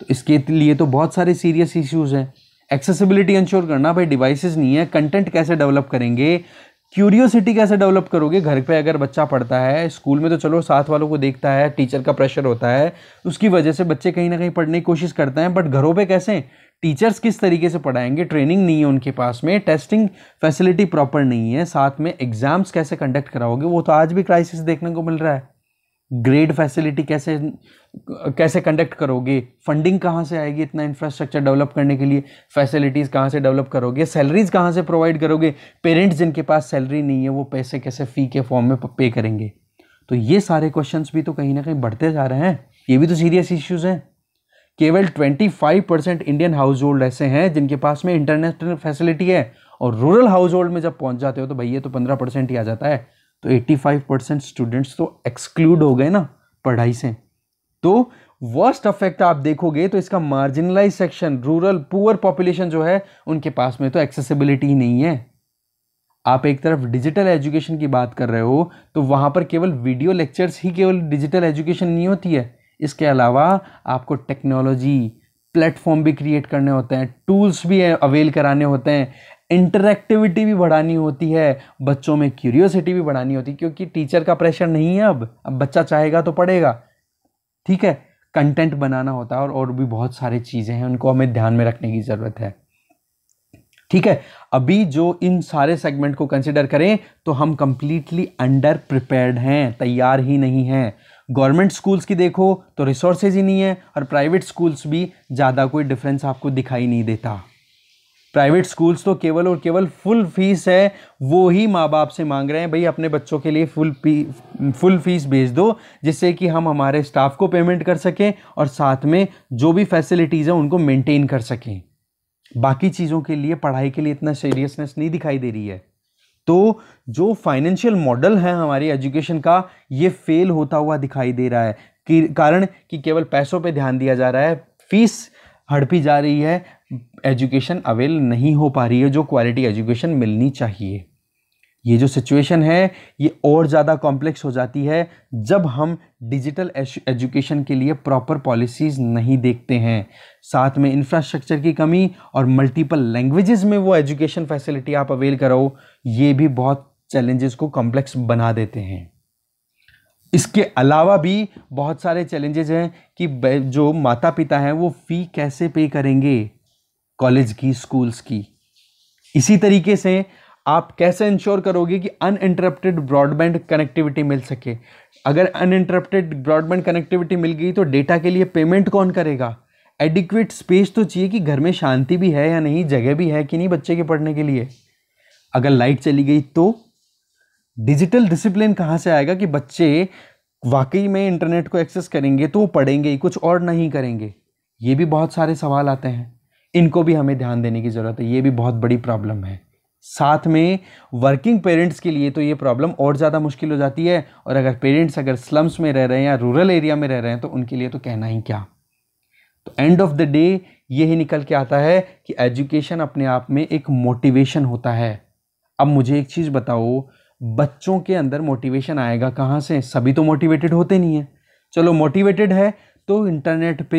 तो इसके लिए तो बहुत सारे सीरियस इश्यूज़ हैं एक्सेसिबिलिटी इंश्योर करना भाई डिवाइसेस नहीं है कंटेंट कैसे डेवलप करेंगे क्यूरियोसिटी कैसे डेवलप करोगे घर पे अगर बच्चा पढ़ता है स्कूल में तो चलो साथ वालों को देखता है टीचर का प्रेशर होता है उसकी वजह से बच्चे कहीं ना कहीं पढ़ने की कोशिश करते हैं बट घरों पे कैसे टीचर्स किस तरीके से पढ़ाएंगे ट्रेनिंग नहीं है उनके पास में टेस्टिंग फैसिलिटी प्रॉपर नहीं है साथ में एग्ज़ाम्स कैसे कंडक्ट कराओगे वो तो आज भी क्राइसिस देखने को मिल रहा है ग्रेड फैसिलिटी कैसे कैसे कंडक्ट करोगे फंडिंग कहाँ से आएगी इतना इंफ्रास्ट्रक्चर डेवलप करने के लिए फैसिलिटीज़ कहाँ से डेवलप करोगे सैलरीज कहाँ से प्रोवाइड करोगे पेरेंट्स जिनके पास सैलरी नहीं है वो पैसे कैसे फ़ी के फॉर्म में पे करेंगे तो ये सारे क्वेश्चंस भी तो कहीं ना कहीं बढ़ते जा रहे हैं ये भी तो सीरियस इश्यूज़ हैं केवल five percent Indian household ऐसे हैं जिनके पास में इंटरनेशनल फैसिलिटी है और रूरल हाउस होल्ड में जब पहुंच जाते हो तो भैया तो पंद्रह परसेंट ही आ जाता है तो 85 परसेंट स्टूडेंट्स तो एक्सक्लूड हो गए ना पढ़ाई से तो वर्स्ट अफेक्ट आप देखोगे तो इसका marginalise section rural poor population जो है उनके पास में तो एक्सेसिबिलिटी ही नहीं है आप एक तरफ डिजिटल एजुकेशन की बात कर रहे हो तो वहाँ पर केवल वीडियो लेक्चर्स ही केवल डिजिटल एजुकेशन नहीं होती है इसके अलावा आपको टेक्नोलॉजी प्लेटफॉर्म भी क्रिएट करने होते हैं टूल्स भी अवेल कराने होते हैं इंटरेक्टिविटी भी बढ़ानी होती है बच्चों में क्यूरियोसिटी भी बढ़ानी होती है क्योंकि टीचर का प्रेशर नहीं है अब अब बच्चा चाहेगा तो पढ़ेगा ठीक है कंटेंट बनाना होता है और और भी बहुत सारी चीज़ें हैं उनको हमें ध्यान में रखने की ज़रूरत है ठीक है अभी जो इन सारे सेगमेंट को कंसिडर करें तो हम कंप्लीटली अंडर प्रिपेयर्ड हैं तैयार ही नहीं हैं गवर्नमेंट स्कूल्स की देखो तो रिसोर्सेज ही नहीं है और प्राइवेट स्कूल्स भी ज़्यादा कोई डिफरेंस आपको दिखाई नहीं देता प्राइवेट स्कूल्स तो केवल और केवल फुल फीस है वो ही माँ बाप से मांग रहे हैं भाई अपने बच्चों के लिए फुल फी फुल फीस भेज दो जिससे कि हम हमारे स्टाफ को पेमेंट कर सकें और साथ में जो भी फैसिलिटीज़ हैं उनको मेंटेन कर सकें बाकी चीज़ों के लिए पढ़ाई के लिए इतना सीरियसनेस नहीं दिखाई दे रही है तो जो फाइनेंशियल मॉडल है हमारी एजुकेशन का ये फेल होता हुआ दिखाई दे रहा है कि कारण कि केवल पैसों पे ध्यान दिया जा रहा है फीस हड़पी जा रही है एजुकेशन अवेल नहीं हो पा रही है जो क्वालिटी एजुकेशन मिलनी चाहिए ये जो सिचुएशन है ये और ज़्यादा कॉम्प्लेक्स हो जाती है जब हम डिजिटल एजुकेशन के लिए प्रॉपर पॉलिसीज़ नहीं देखते हैं साथ में इंफ्रास्ट्रक्चर की कमी और मल्टीपल लैंग्वेजेस में वो एजुकेशन फैसिलिटी आप अवेल करो ये भी बहुत चैलेंजेस को कॉम्प्लेक्स बना देते हैं इसके अलावा भी बहुत सारे चैलेंजेस हैं कि जो माता पिता हैं वो फ़ी कैसे पे करेंगे कॉलेज की स्कूल्स की इसी तरीके से आप कैसे इंश्योर करोगे कि अन इंटरप्टेड ब्रॉडबैंड कनेक्टिविटी मिल सके अगर अनइंटरप्टेड ब्रॉडबैंड कनेक्टिविटी मिल गई तो डेटा के लिए पेमेंट कौन करेगा एडिक्वेट स्पेस तो चाहिए कि घर में शांति भी है या नहीं जगह भी है कि नहीं बच्चे के पढ़ने के लिए अगर लाइट चली गई तो डिजिटल डिसिप्लिन कहाँ से आएगा कि बच्चे वाकई में इंटरनेट को एक्सेस करेंगे तो वो पढ़ेंगे कुछ और नहीं करेंगे ये भी बहुत सारे सवाल आते हैं इनको भी हमें ध्यान देने की ज़रूरत है ये भी बहुत बड़ी प्रॉब्लम है साथ में वर्किंग पेरेंट्स के लिए तो ये प्रॉब्लम और ज़्यादा मुश्किल हो जाती है और अगर पेरेंट्स अगर स्लम्स में रह रहे हैं या रूरल एरिया में रह रहे हैं तो उनके लिए तो कहना ही क्या तो एंड ऑफ द डे यही निकल के आता है कि एजुकेशन अपने आप में एक मोटिवेशन होता है अब मुझे एक चीज़ बताओ बच्चों के अंदर मोटिवेशन आएगा कहाँ से सभी तो मोटिवेटेड होते नहीं हैं चलो मोटिवेटेड है तो इंटरनेट पे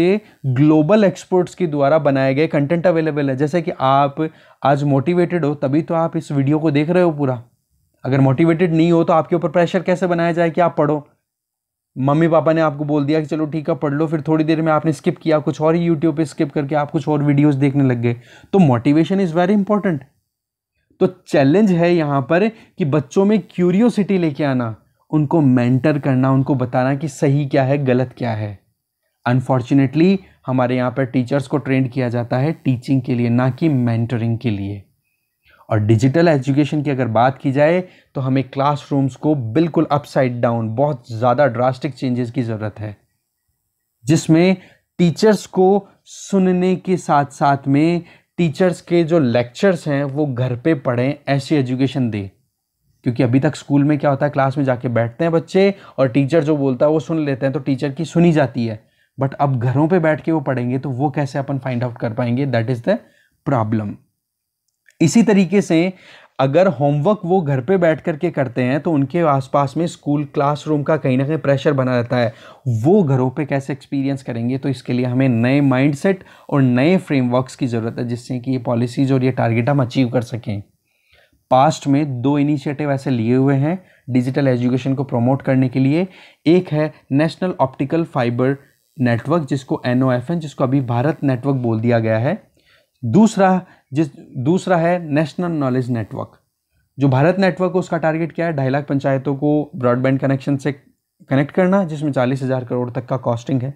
ग्लोबल एक्सपर्ट्स के द्वारा बनाए गए कंटेंट अवेलेबल है जैसे कि आप आज मोटिवेटेड हो तभी तो आप इस वीडियो को देख रहे हो पूरा अगर मोटिवेटेड नहीं हो तो आपके ऊपर प्रेशर कैसे बनाया जाए कि आप पढ़ो मम्मी पापा ने आपको बोल दिया कि चलो ठीक है पढ़ लो फिर थोड़ी देर में आपने स्किप किया कुछ और ही यूट्यूब पे स्किप करके आप कुछ और वीडियोस देखने लग गए तो मोटिवेशन इज़ वेरी इंपॉर्टेंट तो चैलेंज है यहाँ पर कि बच्चों में क्यूरियोसिटी लेके आना उनको मेंटर करना उनको बताना कि सही क्या है गलत क्या है अनफॉर्चुनेटली हमारे यहाँ पर टीचर्स को ट्रेंड किया जाता है टीचिंग के लिए ना कि मैंटरिंग के लिए और डिजिटल एजुकेशन की अगर बात की जाए तो हमें क्लासरूम्स को बिल्कुल अपसाइड डाउन बहुत ज़्यादा ड्रास्टिक चेंजेस की ज़रूरत है जिसमें टीचर्स को सुनने के साथ साथ में टीचर्स के जो लेक्चर्स हैं वो घर पे पढ़ें ऐसी एजुकेशन दें क्योंकि अभी तक स्कूल में क्या होता है क्लास में जाके बैठते हैं बच्चे और टीचर जो बोलता है वो सुन लेते हैं तो टीचर की सुनी जाती है बट अब घरों पे बैठ के वो पढ़ेंगे तो वो कैसे अपन फाइंड आउट कर पाएंगे दैट इज़ द प्रॉब्लम इसी तरीके से अगर होमवर्क वो घर पे बैठ कर के करते हैं तो उनके आसपास में स्कूल क्लासरूम का कहीं ना कहीं प्रेशर बना रहता है वो घरों पे कैसे एक्सपीरियंस करेंगे तो इसके लिए हमें नए माइंडसेट और नए फ्रेमवर्क्स की ज़रूरत है जिससे कि ये पॉलिसीज़ और ये टारगेट हम अचीव कर सकें पास्ट में दो इनिशिएटिव ऐसे लिए हुए हैं डिजिटल एजुकेशन को प्रमोट करने के लिए एक है नेशनल ऑप्टिकल फाइबर नेटवर्क जिसको एन जिसको अभी भारत नेटवर्क बोल दिया गया है दूसरा जिस दूसरा है नेशनल नॉलेज नेटवर्क जो भारत नेटवर्क है उसका टारगेट क्या है ढाई लाख पंचायतों को ब्रॉडबैंड कनेक्शन से कनेक्ट करना जिसमें चालीस हज़ार करोड़ तक का कॉस्टिंग है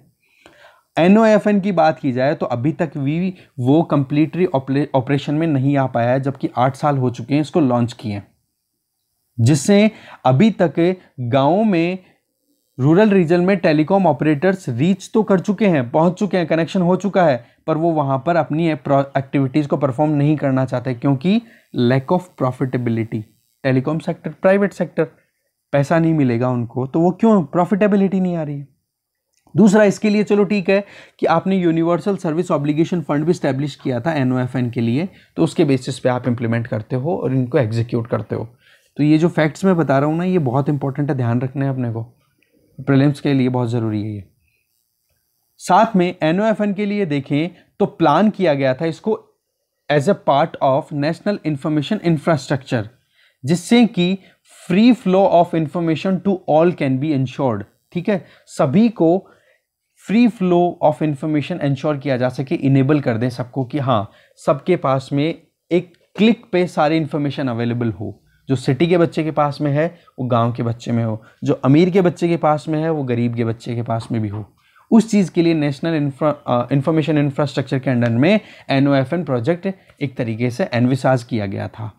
एन की बात की जाए तो अभी तक भी वो कंप्लीटरी ऑपरेशन में नहीं आ पाया है जबकि आठ साल हो चुके हैं इसको लॉन्च किए जिससे अभी तक गाँव में रूरल रीजन में टेलीकॉम ऑपरेटर्स रीच तो कर चुके हैं पहुंच चुके हैं कनेक्शन हो चुका है पर वो वहाँ पर अपनी एक्टिविटीज़ को परफॉर्म नहीं करना चाहते क्योंकि lack of profitability telecom sector private sector पैसा नहीं मिलेगा उनको तो वो क्यों प्रॉफिटेबिलिटी नहीं आ रही है दूसरा इसके लिए चलो ठीक है कि आपने यूनिवर्सल सर्विस ऑब्लिगेशन फंड भी स्टैब्लिश किया था एन के लिए तो उसके बेसिस पे आप इम्प्लीमेंट करते हो और इनको एग्जीक्यूट करते हो तो ये जो फैक्ट्स मैं बता रहा हूँ ना ये बहुत इंपॉर्टेंट है ध्यान रखना है अपने को प्रिलिम्स के लिए बहुत ज़रूरी है ये साथ में एन के लिए देखें तो प्लान किया गया था इसको as a part of national information infrastructure जिससे कि free flow of information to all can be ensured ठीक है सभी को free flow of information ensure किया जा सके इनेबल कर दें सबको कि हाँ सबके पास में एक क्लिक पे सारी इन्फॉर्मेशन अवेलेबल हो जो सिटी के बच्चे के पास में है वो गांव के बच्चे में हो जो अमीर के बच्चे के पास में है वो गरीब के बच्चे के पास में भी हो उस चीज़ के लिए नेशनल इंफॉर्मेशन इंफ्रास्ट्रक्चर के अंडर में एन प्रोजेक्ट एक तरीके से एनविसाज किया गया था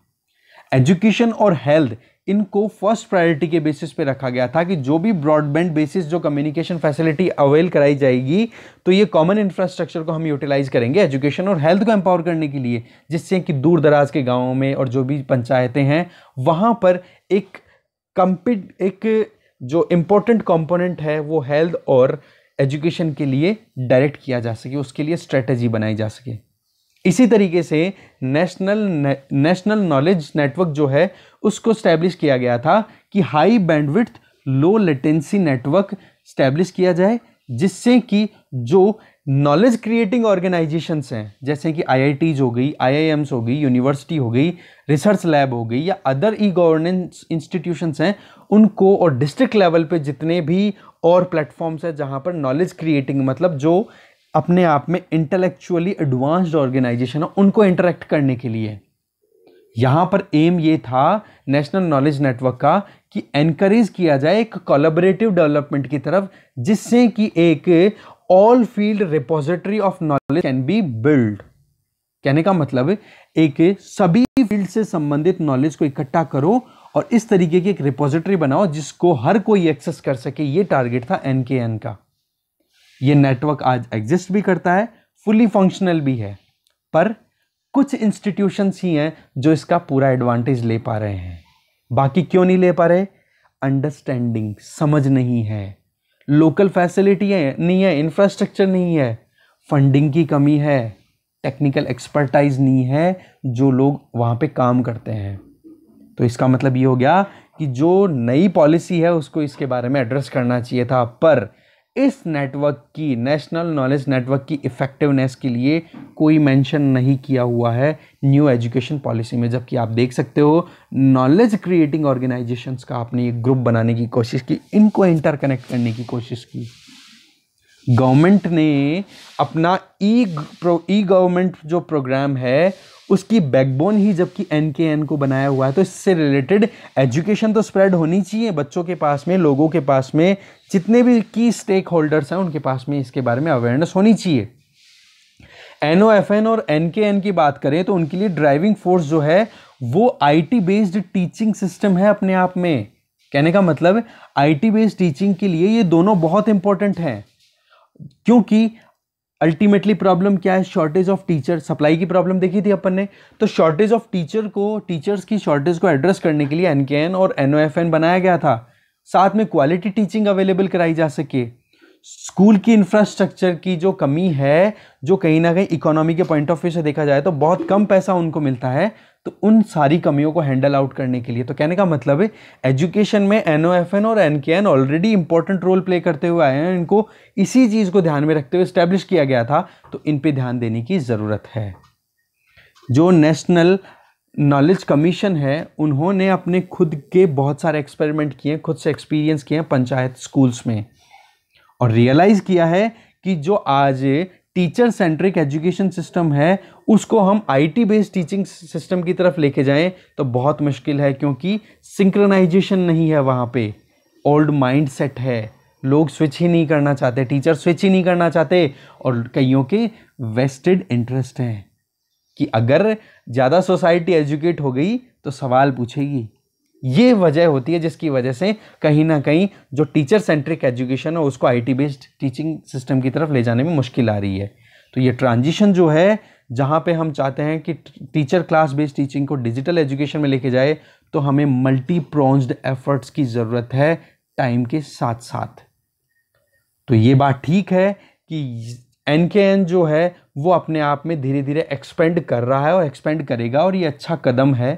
एजुकेशन और हेल्थ इनको फर्स्ट प्रायोरिटी के बेसिस पे रखा गया था कि जो भी ब्रॉडबैंड बेसिस जो कम्युनिकेशन फैसिलिटी अवेल कराई जाएगी तो ये कॉमन इंफ्रास्ट्रक्चर को हम यूटिलाइज करेंगे एजुकेशन और हेल्थ को एम्पावर करने के लिए जिससे कि दूर दराज के गाँवों में और जो भी पंचायतें हैं वहाँ पर एक कम्पिट एक जो इम्पोर्टेंट कॉम्पोनेंट है वो हेल्थ और एजुकेशन के लिए डायरेक्ट किया जा सके उसके लिए स्ट्रेटजी बनाई जा सके इसी तरीके से नेशनल ने, नेशनल नॉलेज नेटवर्क जो है उसको स्टैब्लिश किया गया था कि high bandwidth low latency network establish किया जाए जिससे कि जो नॉलेज क्रिएटिंग ऑर्गेनाइजेशंस हैं जैसे कि आईआईटीज हो गई आईआईएम्स हो गई यूनिवर्सिटी हो गई रिसर्च लैब हो गई या अदर ई गवर्नेंस इंस्टीट्यूशंस हैं उनको और डिस्ट्रिक्ट लेवल पे जितने भी और प्लेटफॉर्म्स हैं जहाँ पर नॉलेज क्रिएटिंग मतलब जो अपने आप में इंटेलेक्चुअली एडवांस्ड ऑर्गेनाइजेशन है उनको इंटरेक्ट करने के लिए यहाँ पर एम ये था नेशनल नॉलेज नेटवर्क का कि एनकरेज किया जाए एक कोलाबरेटिव डेवलपमेंट की तरफ जिससे कि एक all field repository of knowledge can be build कहने का मतलब एक सभी फील्ड से संबंधित नॉलेज को इकट्ठा करो और इस तरीके की एक रिपोजिटरी बनाओ जिसको हर कोई एक्सेस कर सके ये टारगेट था एन के एन का ये नेटवर्क आज एग्जिस्ट भी करता है फुली फंक्शनल भी है पर कुछ इंस्टीट्यूशंस ही हैं जो इसका पूरा एडवांटेज ले पा रहे हैं बाकी क्यों नहीं ले पा रहे अंडरस्टैंडिंग समझ नहीं है लोकल फैसिलिटी है नहीं है इंफ्रास्ट्रक्चर नहीं है फंडिंग की कमी है टेक्निकल एक्सपर्टाइज नहीं है जो लोग वहाँ पे काम करते हैं तो इसका मतलब ये हो गया कि जो नई पॉलिसी है उसको इसके बारे में एड्रेस करना चाहिए था पर इस नेटवर्क की नेशनल नॉलेज नेटवर्क की इफ़ेक्टिवनेस के लिए कोई मेंशन नहीं किया हुआ है न्यू एजुकेशन पॉलिसी में जबकि आप देख सकते हो नॉलेज क्रिएटिंग ऑर्गेनाइजेशंस का आपने एक ग्रुप बनाने की कोशिश की इनको इंटरकनेक्ट करने की कोशिश की गवर्नमेंट ने अपना ई प्रो ई गवर्नमेंट जो प्रोग्राम है उसकी बैकबोन ही जबकि एन के एन को बनाया हुआ है तो इससे रिलेटेड एजुकेशन तो स्प्रेड होनी चाहिए बच्चों के पास में लोगों के पास में जितने भी की स्टेक होल्डर्स हैं उनके पास में इसके बारे में अवेयरनेस होनी चाहिए एन ओ एफ एन और एन के एन की बात करें तो उनके लिए ड्राइविंग फोर्स जो है वो I T based teaching system है अपने आप में कहने का मतलब आई टी बेस्ड टीचिंग के लिए ये दोनों बहुत इंपॉर्टेंट हैं क्योंकि अल्टीमेटली प्रॉब्लम क्या है शॉर्टेज ऑफ टीचर सप्लाई की प्रॉब्लम देखी थी अपन ने तो शॉर्टेज ऑफ टीचर को टीचर्स की शॉर्टेज को एड्रेस करने के लिए एन और एन ओ एफ एन बनाया गया था साथ में क्वालिटी टीचिंग अवेलेबल कराई जा सके स्कूल की इंफ्रास्ट्रक्चर की जो कमी है जो कहीं ना कहीं इकोनॉमी के पॉइंट ऑफ व्यू से देखा जाए तो बहुत कम पैसा उनको मिलता है तो उन सारी कमियों को हैंडल आउट करने के लिए तो कहने का मतलब है एजुकेशन में एन और N already important role play करते हुए आए हैं इनको इसी चीज़ को ध्यान में रखते हुए स्टैब्लिश किया गया था तो इन पर ध्यान देने की ज़रूरत है जो नेशनल नॉलेज कमीशन है उन्होंने अपने खुद के बहुत सारे एक्सपेरिमेंट किए खुद से एक्सपीरियंस किए पंचायत स्कूल्स में और रियलाइज़ किया है कि जो आज टीचर सेंट्रिक एजुकेशन सिस्टम है उसको हम आईटी बेस्ड टीचिंग सिस्टम की तरफ लेके जाएं तो बहुत मुश्किल है क्योंकि सिंक्रनाइजेशन नहीं है वहाँ पे ओल्ड माइंड सेट है लोग स्विच ही नहीं करना चाहते टीचर स्विच ही नहीं करना चाहते और कईयों के वेस्टेड इंटरेस्ट हैं कि अगर ज़्यादा सोसाइटी एजुकेट हो गई तो सवाल पूछेगी ये वजह होती है जिसकी वजह से कहीं ना कहीं जो टीचर सेंट्रिक एजुकेशन है उसको आईटी बेस्ड टीचिंग सिस्टम की तरफ ले जाने में मुश्किल आ रही है तो ये ट्रांजिशन जो है जहाँ पे हम चाहते हैं कि टीचर क्लास बेस्ड टीचिंग को डिजिटल एजुकेशन में लेके जाए तो हमें मल्टी प्रोन्ज्ड एफर्ट्स की ज़रूरत है टाइम के साथ साथ तो ये बात ठीक है कि एन के एन जो है वो अपने आप में धीरे धीरे एक्सपेंड कर रहा है और एक्सपेंड करेगा और ये अच्छा कदम है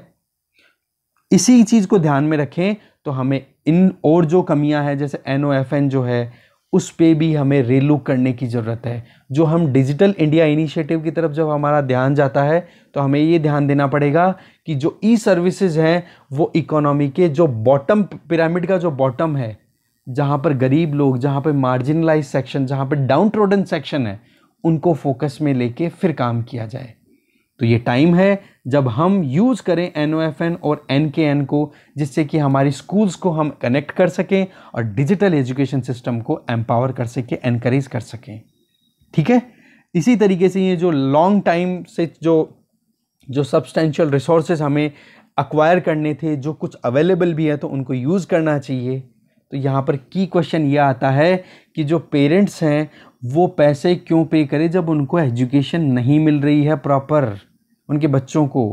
इसी चीज़ को ध्यान में रखें तो हमें इन और जो कमियां हैं जैसे एन ओ एफ एन जो है उस पर भी हमें रेलुक करने की ज़रूरत है जो हम डिजिटल इंडिया इनिशिएटिव की तरफ जब हमारा ध्यान जाता है तो हमें ये ध्यान देना पड़ेगा कि जो ई सर्विसेज हैं वो इकोनॉमी के जो बॉटम पिरामिड का जो बॉटम है जहाँ पर गरीब लोग जहाँ पर मार्जिनलाइज सेक्शन जहाँ पर डाउन ट्रोडन सेक्शन है उनको फोकस में लेके फिर काम किया जाए तो ये टाइम है जब हम यूज़ करें एन ओ एफ एन और एन के एन को जिससे कि हमारी स्कूल्स को हम कनेक्ट कर सकें और डिजिटल एजुकेशन सिस्टम को एम्पावर कर सकें एनकरेज कर सकें ठीक है इसी तरीके से ये जो लॉन्ग टाइम से जो जो सब्सटेंशियल रिसोर्सेज हमें अक्वायर करने थे जो कुछ अवेलेबल भी है तो उनको यूज़ करना चाहिए तो यहाँ पर की क्वेश्चन ये आता है कि जो पेरेंट्स हैं वो पैसे क्यों पे करें जब उनको एजुकेशन नहीं मिल रही है प्रॉपर उनके बच्चों को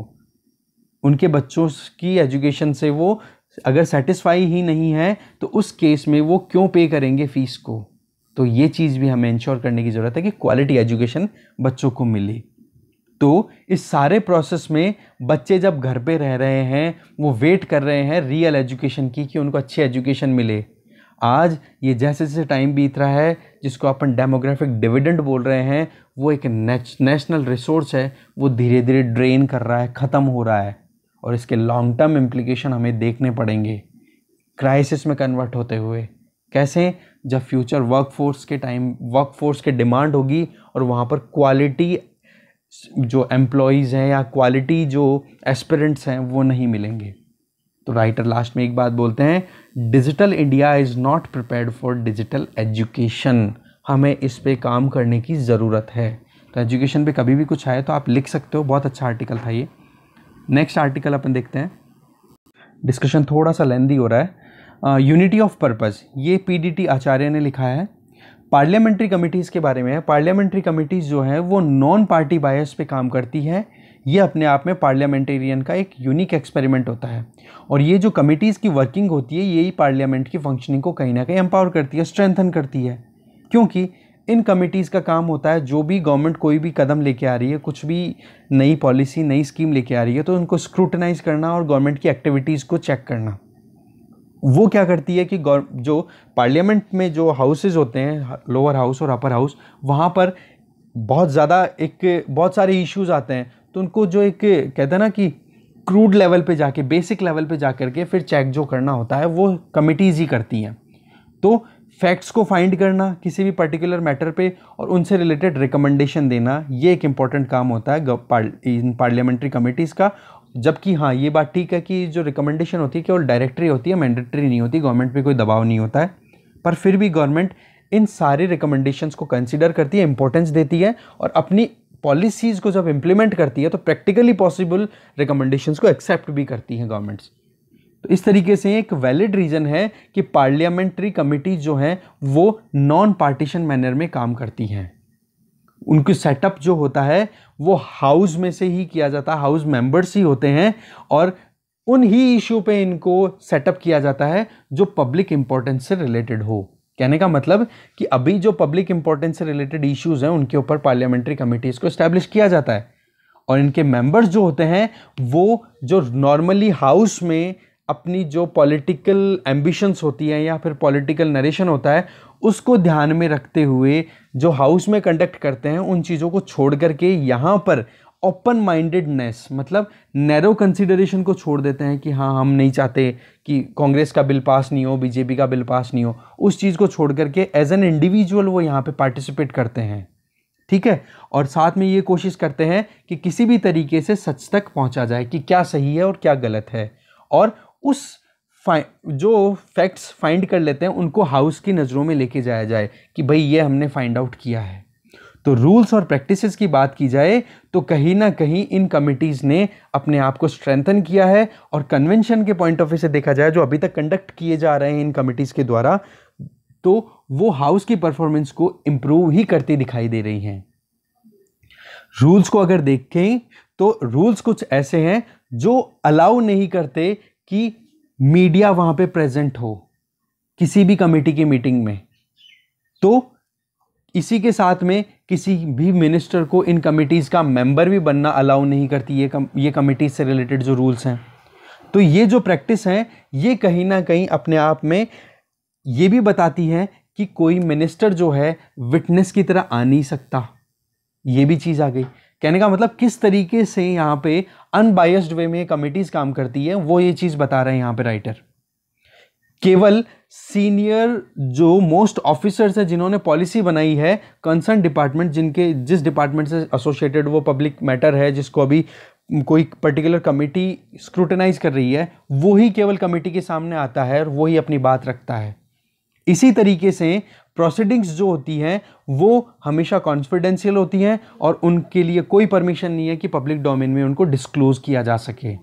उनके बच्चों की एजुकेशन से वो अगर सेटिस्फाई ही नहीं है तो उस केस में वो क्यों पे करेंगे फ़ीस को तो ये चीज़ भी हमें इंश्योर करने की ज़रूरत है कि क्वालिटी एजुकेशन बच्चों को मिले तो इस सारे प्रोसेस में बच्चे जब घर पे रह रहे हैं वो वेट कर रहे हैं रियल एजुकेशन की कि उनको अच्छी एजुकेशन मिले आज ये जैसे जैसे टाइम बीत रहा है जिसको अपन डेमोग्राफिक डिविडेंड बोल रहे हैं वो एक नेशनल रिसोर्स है वो धीरे धीरे ड्रेन कर रहा है ख़त्म हो रहा है और इसके लॉन्ग टर्म इम्प्लीकेशन हमें देखने पड़ेंगे क्राइसिस में कन्वर्ट होते हुए कैसे जब फ्यूचर वर्कफोर्स के टाइम वर्कफोर्स के डिमांड होगी और वहाँ पर क्वालिटी जो एम्प्लॉयज़ हैं या क्वालिटी जो एस्पिरेंट्स हैं वो नहीं मिलेंगे तो राइटर लास्ट में एक बात बोलते हैं digital India is not prepared for digital education हमें इस पर काम करने की ज़रूरत है तो एजुकेशन पे कभी भी कुछ आए तो आप लिख सकते हो बहुत अच्छा आर्टिकल था ये नेक्स्ट आर्टिकल अपन देखते हैं डिस्कशन थोड़ा सा लेंदी हो रहा है यूनिटी ऑफ पर्पज़ ये पीडीटी आचार्य ने लिखा है पार्लियामेंट्री कमिटीज़ के बारे में है पार्लियामेंट्री कमिटीज़ जो है वो नॉन पार्टी बायस पे काम करती है ये अपने आप में पार्लियामेंटेरियन का एक यूनिक एक्सपेरिमेंट होता है और ये जो कमिटीज़ की वर्किंग होती है यही पार्लियामेंट की फंक्शनिंग को कहीं ना कहीं एम्पावर करती है स्ट्रेंथन करती है क्योंकि इन कमिटीज़ का काम होता है जो भी गवर्नमेंट कोई भी कदम लेके आ रही है कुछ भी नई पॉलिसी नई स्कीम लेके आ रही है तो उनको स्क्रूटनाइज करना और गवर्नमेंट की एक्टिविटीज़ को चेक करना वो क्या करती है कि जो पार्लियामेंट में जो हाउसेज होते हैं लोअर हाउस और अपर हाउस वहाँ पर बहुत ज़्यादा एक बहुत सारे इश्यूज़ आते हैं तो उनको जो एक कहते हैं ना कि क्रूड लेवल पे जाके बेसिक लेवल पे जा के फिर चेक जो करना होता है वो कमिटीज़ ही करती हैं तो फैक्ट्स को फाइंड करना किसी भी पर्टिकुलर मैटर पे और उनसे रिलेटेड रिकमेंडेशन देना ये एक इम्पॉर्टेंट काम होता है इन पार्लियामेंट्री कमेटीज़ का जबकि हाँ ये बात ठीक है कि जो रिकमेंडेशन होती है केवल डायरेक्टरी होती है मैंडेटरी नहीं होती गवर्नमेंट पर कोई दबाव नहीं होता है पर फिर भी गवर्नमेंट इन सारे रिकमेंडेशंस को कंसिडर करती है इंपॉर्टेंस देती है और अपनी पॉलिसीज़ को जब इम्प्लीमेंट करती है तो प्रैक्टिकली पॉसिबल रिकमेंडेशंस को एक्सेप्ट भी करती हैं गवर्नमेंट्स तो इस तरीके से एक वैलिड रीज़न है कि पार्लियामेंट्री कमिटी जो हैं वो नॉन पार्टीशन मैनर में काम करती हैं उनकी सेटअप जो होता है वो हाउस में से ही किया जाता है हाउस मेंबर्स ही होते हैं और उन ही इशू पे इनको सेटअप किया जाता है जो पब्लिक इम्पोर्टेंस से रिलेटेड हो कहने का मतलब कि अभी जो पब्लिक इंपॉर्टेंस से रिलेटेड इश्यूज़ हैं उनके ऊपर पार्लियामेंट्री कमिटीज को इस्टेब्लिश किया जाता है और इनके मेंबर्स जो होते हैं वो जो नॉर्मली हाउस में अपनी जो पॉलिटिकल एम्बिशंस होती हैं या फिर पॉलिटिकल नरेशन होता है उसको ध्यान में रखते हुए जो हाउस में कंडक्ट करते हैं उन चीज़ों को छोड़ करके यहाँ पर ओपन माइंडेडनेस मतलब नैरो कंसिडरेशन को छोड़ देते हैं कि हाँ हम नहीं चाहते कि कांग्रेस का बिल पास नहीं हो बीजेपी का बिल पास नहीं हो उस चीज़ को छोड़ करके एज एन इंडिविजुअल वो यहाँ पे पार्टिसिपेट करते हैं ठीक है और साथ में ये कोशिश करते हैं कि किसी भी तरीके से सच तक पहुँचा जाए कि क्या सही है और क्या गलत है और उस जो फैक्ट्स फाइंड कर लेते हैं उनको हाउस की नज़रों में लेके जाया जाए कि भाई ये हमने फाइंड आउट किया है तो रूल्स और प्रैक्टिसेस की बात की जाए तो कहीं ना कहीं इन कमिटीज़ ने अपने आप को स्ट्रेंथन किया है और कन्वेंशन के पॉइंट ऑफ व्यू से देखा जाए जो अभी तक कंडक्ट किए जा रहे हैं इन कमिटीज़ के द्वारा तो वो हाउस की परफॉर्मेंस को इम्प्रूव ही करती दिखाई दे रही हैं रूल्स को अगर देखें तो रूल्स कुछ ऐसे हैं जो अलाउ नहीं करते कि मीडिया वहाँ पे प्रेजेंट हो किसी भी कमेटी की मीटिंग में तो इसी के साथ में किसी भी मिनिस्टर को इन कमिटीज़ का मेंबर भी बनना अलाउ नहीं करती ये कम ये कमिटीज़ से रिलेटेड जो रूल्स हैं तो ये जो प्रैक्टिस हैं ये कहीं ना कहीं अपने आप में ये भी बताती हैं कि कोई मिनिस्टर जो है विटनेस की तरह आ नहीं सकता ये भी चीज़ आ गई कहने का मतलब किस तरीके से यहाँ पे अनबायस्ड वे में कमिटीज़ काम करती है वो ये चीज़ बता रहे हैं यहाँ पे राइटर केवल सीनियर जो मोस्ट ऑफिसर्स हैं जिन्होंने पॉलिसी बनाई है कंसर्न डिपार्टमेंट जिनके जिस डिपार्टमेंट से एसोसिएटेड वो पब्लिक मैटर है जिसको अभी कोई पर्टिकुलर कमेटी स्क्रूटनाइज कर रही है वो ही केवल कमेटी के सामने आता है और वो ही अपनी बात रखता है इसी तरीके से प्रोसीडिंग्स जो होती हैं वो हमेशा कॉन्फिडेंशियल होती हैं और उनके लिए कोई परमिशन नहीं है कि पब्लिक डोमेन में उनको डिस्क्लोज किया जा सके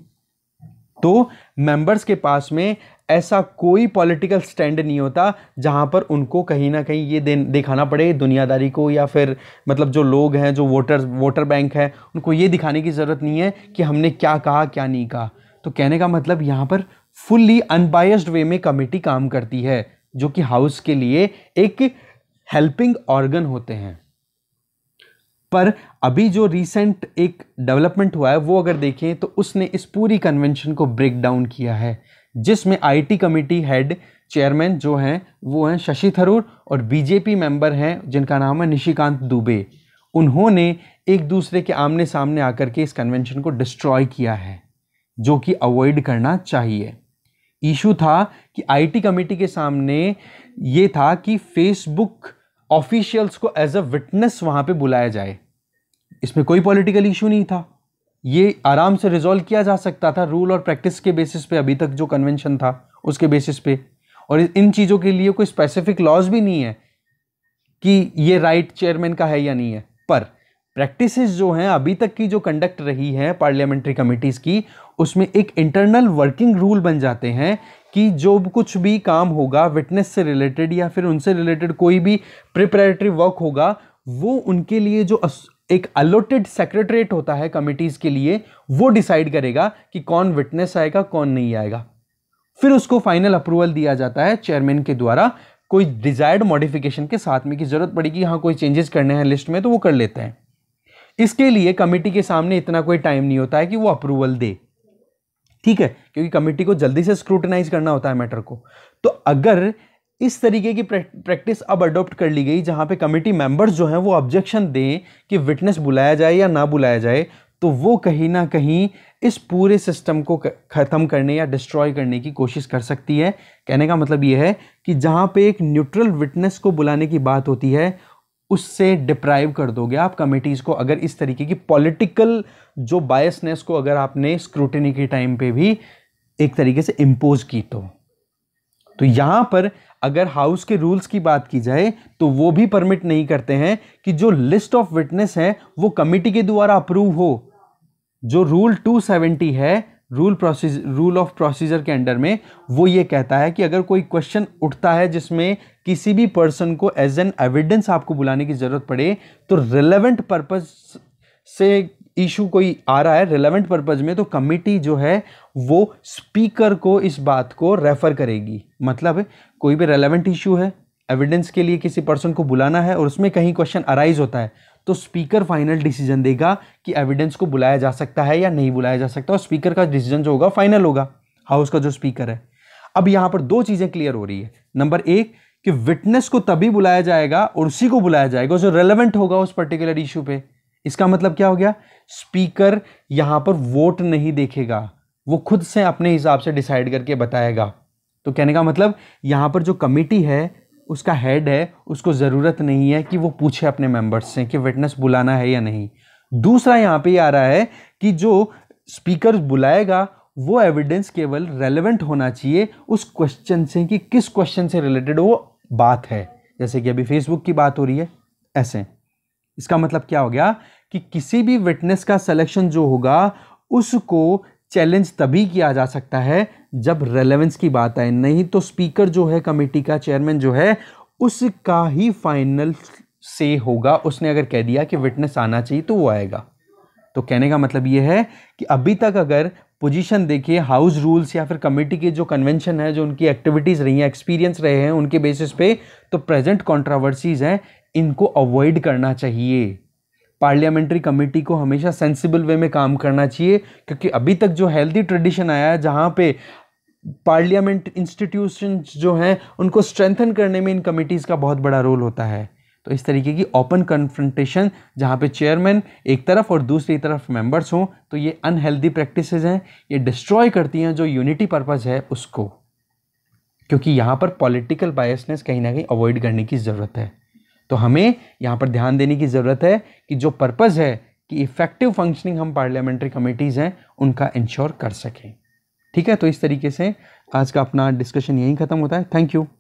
तो मेंबर्स के पास में ऐसा कोई पॉलिटिकल स्टैंड नहीं होता जहाँ पर उनको कहीं ना कहीं ये दिखाना पड़े दुनियादारी को या फिर मतलब जो लोग हैं जो वोटर वोटर बैंक है उनको ये दिखाने की ज़रूरत नहीं है कि हमने क्या कहा क्या नहीं कहा तो कहने का मतलब यहाँ पर फुल्ली अनबायस्ड वे में कमेटी काम करती है जो कि हाउस के लिए एक हेल्पिंग ऑर्गन होते हैं पर अभी जो रीसेंट एक डेवलपमेंट हुआ है वो अगर देखें तो उसने इस पूरी कन्वेंशन को ब्रेक डाउन किया है जिसमें आईटी कमेटी हेड चेयरमैन जो हैं वो हैं शशि थरूर और बीजेपी मेंबर हैं जिनका नाम है निशिकांत दुबे उन्होंने एक दूसरे के आमने सामने आकर के इस कन्वेंशन को डिस्ट्रॉय किया है जो कि अवॉइड करना चाहिए इशू था कि आईटी कमेटी के सामने ये था कि फेसबुक ऑफिशियल्स को एज अ विटनेस वहाँ पे बुलाया जाए इसमें कोई पॉलिटिकल इशू नहीं था ये आराम से रिजॉल्व किया जा सकता था रूल और प्रैक्टिस के बेसिस पे अभी तक जो कन्वेंशन था उसके बेसिस पे और इन चीज़ों के लिए कोई स्पेसिफिक लॉज भी नहीं है कि ये राइट चेयरमैन का है या नहीं है पर प्रैक्टिस जो हैं अभी तक की जो कंडक्ट रही है पार्लियामेंट्री कमेटीज़ की उसमें एक इंटरनल वर्किंग रूल बन जाते हैं कि जो कुछ भी काम होगा विटनेस से रिलेटेड या फिर उनसे रिलेटेड कोई भी प्रिपरेटरी वर्क होगा वो उनके लिए जो एक अलोटेड सेक्रेटरीट होता है कमिटीज़ के लिए वो डिसाइड करेगा कि कौन विटनेस आएगा कौन नहीं आएगा फिर उसको फाइनल अप्रूवल दिया जाता है चेयरमैन के द्वारा कोई डिज़ायर्ड मॉडिफिकेशन के साथ में कि ज़रूरत पड़ेगी हाँ कोई चेंजेस करने हैं लिस्ट में तो वो कर लेते हैं इसके लिए कमेटी के सामने इतना कोई टाइम नहीं होता है कि वो अप्रूवल दे ठीक है क्योंकि कमेटी को जल्दी से स्क्रूटनाइज करना होता है मैटर को तो अगर इस तरीके की प्रैक्टिस अब अडोप्ट कर ली गई जहाँ पे कमेटी मेंबर्स जो हैं वो ऑब्जेक्शन दें कि विटनेस बुलाया जाए या ना बुलाया जाए तो वो कहीं ना कहीं इस पूरे सिस्टम को ख़त्म करने या डिस्ट्रॉय करने की कोशिश कर सकती है कहने का मतलब ये है कि जहाँ पे एक न्यूट्रल विटनेस को बुलाने की बात होती है उससे डिप्राइव कर दोगे आप कमेटीज़ को अगर इस तरीके की पॉलिटिकल जो बायसनेस को अगर आपने स्क्रूटनी के टाइम पे भी एक तरीके से इम्पोज की तो तो यहाँ पर अगर हाउस के रूल्स की बात की जाए तो वो भी परमिट नहीं करते हैं कि जो लिस्ट ऑफ विटनेस है वो कमिटी के द्वारा अप्रूव हो जो रूल 270 है रूल प्रोसीज रूल ऑफ प्रोसीजर के अंडर में वो ये कहता है कि अगर कोई क्वेश्चन उठता है जिसमें किसी भी पर्सन को एज एन एविडेंस आपको बुलाने की ज़रूरत पड़े तो रिलेवेंट पर्पज से इशू कोई आ रहा है रिलेवेंट पर्पज़ में तो कमिटी जो है वो स्पीकर को इस बात को रेफ़र करेगी मतलब कोई भी रेलेवेंट इशू है एविडेंस के लिए किसी पर्सन को बुलाना है और उसमें कहीं क्वेश्चन अराइज होता है तो स्पीकर फाइनल डिसीजन देगा कि एविडेंस को बुलाया जा सकता है या नहीं बुलाया जा सकता और स्पीकर का डिसीजन जो होगा फाइनल होगा हाउस का जो स्पीकर है अब यहां पर दो चीज़ें क्लियर हो रही है नंबर एक कि विटनेस को तभी बुलाया जाएगा और उसी को बुलाया जाएगा जो रेलेवेंट होगा उस पर्टिकुलर इशू पे इसका मतलब क्या हो गया स्पीकर यहाँ पर वोट नहीं देखेगा वो खुद से अपने हिसाब से डिसाइड करके बताएगा तो कहने का मतलब यहाँ पर जो कमेटी है उसका हेड है उसको ज़रूरत नहीं है कि वो पूछे अपने मेंबर्स से कि विटनेस बुलाना है या नहीं दूसरा यहाँ पे आ रहा है कि जो स्पीकर बुलाएगा वो एविडेंस केवल रेलेवेंट होना चाहिए उस क्वेश्चन से कि किस क्वेश्चन से रिलेटेड वो बात है जैसे कि अभी फेसबुक की बात हो रही है ऐसे इसका मतलब क्या हो गया कि किसी भी विटनेस का सिलेक्शन जो होगा उसको चैलेंज तभी किया जा सकता है जब रेलेवेंस की बात आए नहीं तो स्पीकर जो है कमेटी का चेयरमैन जो है उसका ही फाइनल से होगा उसने अगर कह दिया कि विटनेस आना चाहिए तो वो आएगा तो कहने का मतलब ये है कि अभी तक अगर पोजीशन देखिए हाउस रूल्स या फिर कमेटी के जो कन्वेंशन है जो उनकी एक्टिविटीज़ रही हैं एक्सपीरियंस रहे हैं उनके बेसिस पे तो प्रेजेंट कॉन्ट्रावर्सीज़ हैं इनको अवॉइड करना चाहिए पार्लियामेंट्री कमेटी को हमेशा सेंसिबल वे में काम करना चाहिए क्योंकि अभी तक जो हेल्दी ट्रेडिशन आया है जहाँ पे पार्लियामेंट इंस्टीट्यूशन जो हैं उनको स्ट्रेंथन करने में इन कमेटीज़ का बहुत बड़ा रोल होता है तो इस तरीके की ओपन कन्फ्रंटेशन जहाँ पे चेयरमैन एक तरफ और दूसरी तरफ मेंबर्स हों तो ये अनहेल्दी प्रैक्टिस हैं ये डिस्ट्रॉय करती हैं जो यूनिटी पर्पज़ है उसको क्योंकि यहाँ पर पॉलिटिकल बायसनेस कहीं ना कहीं अवॉइड करने की ज़रूरत है तो हमें यहाँ पर ध्यान देने की ज़रूरत है कि जो पर्पज़ है कि इफ़ेक्टिव फंक्शनिंग हम पार्लियामेंट्री कमेटीज़ हैं उनका इंश्योर कर सकें ठीक है तो इस तरीके से आज का अपना डिस्कशन यहीं ख़त्म होता है थैंक यू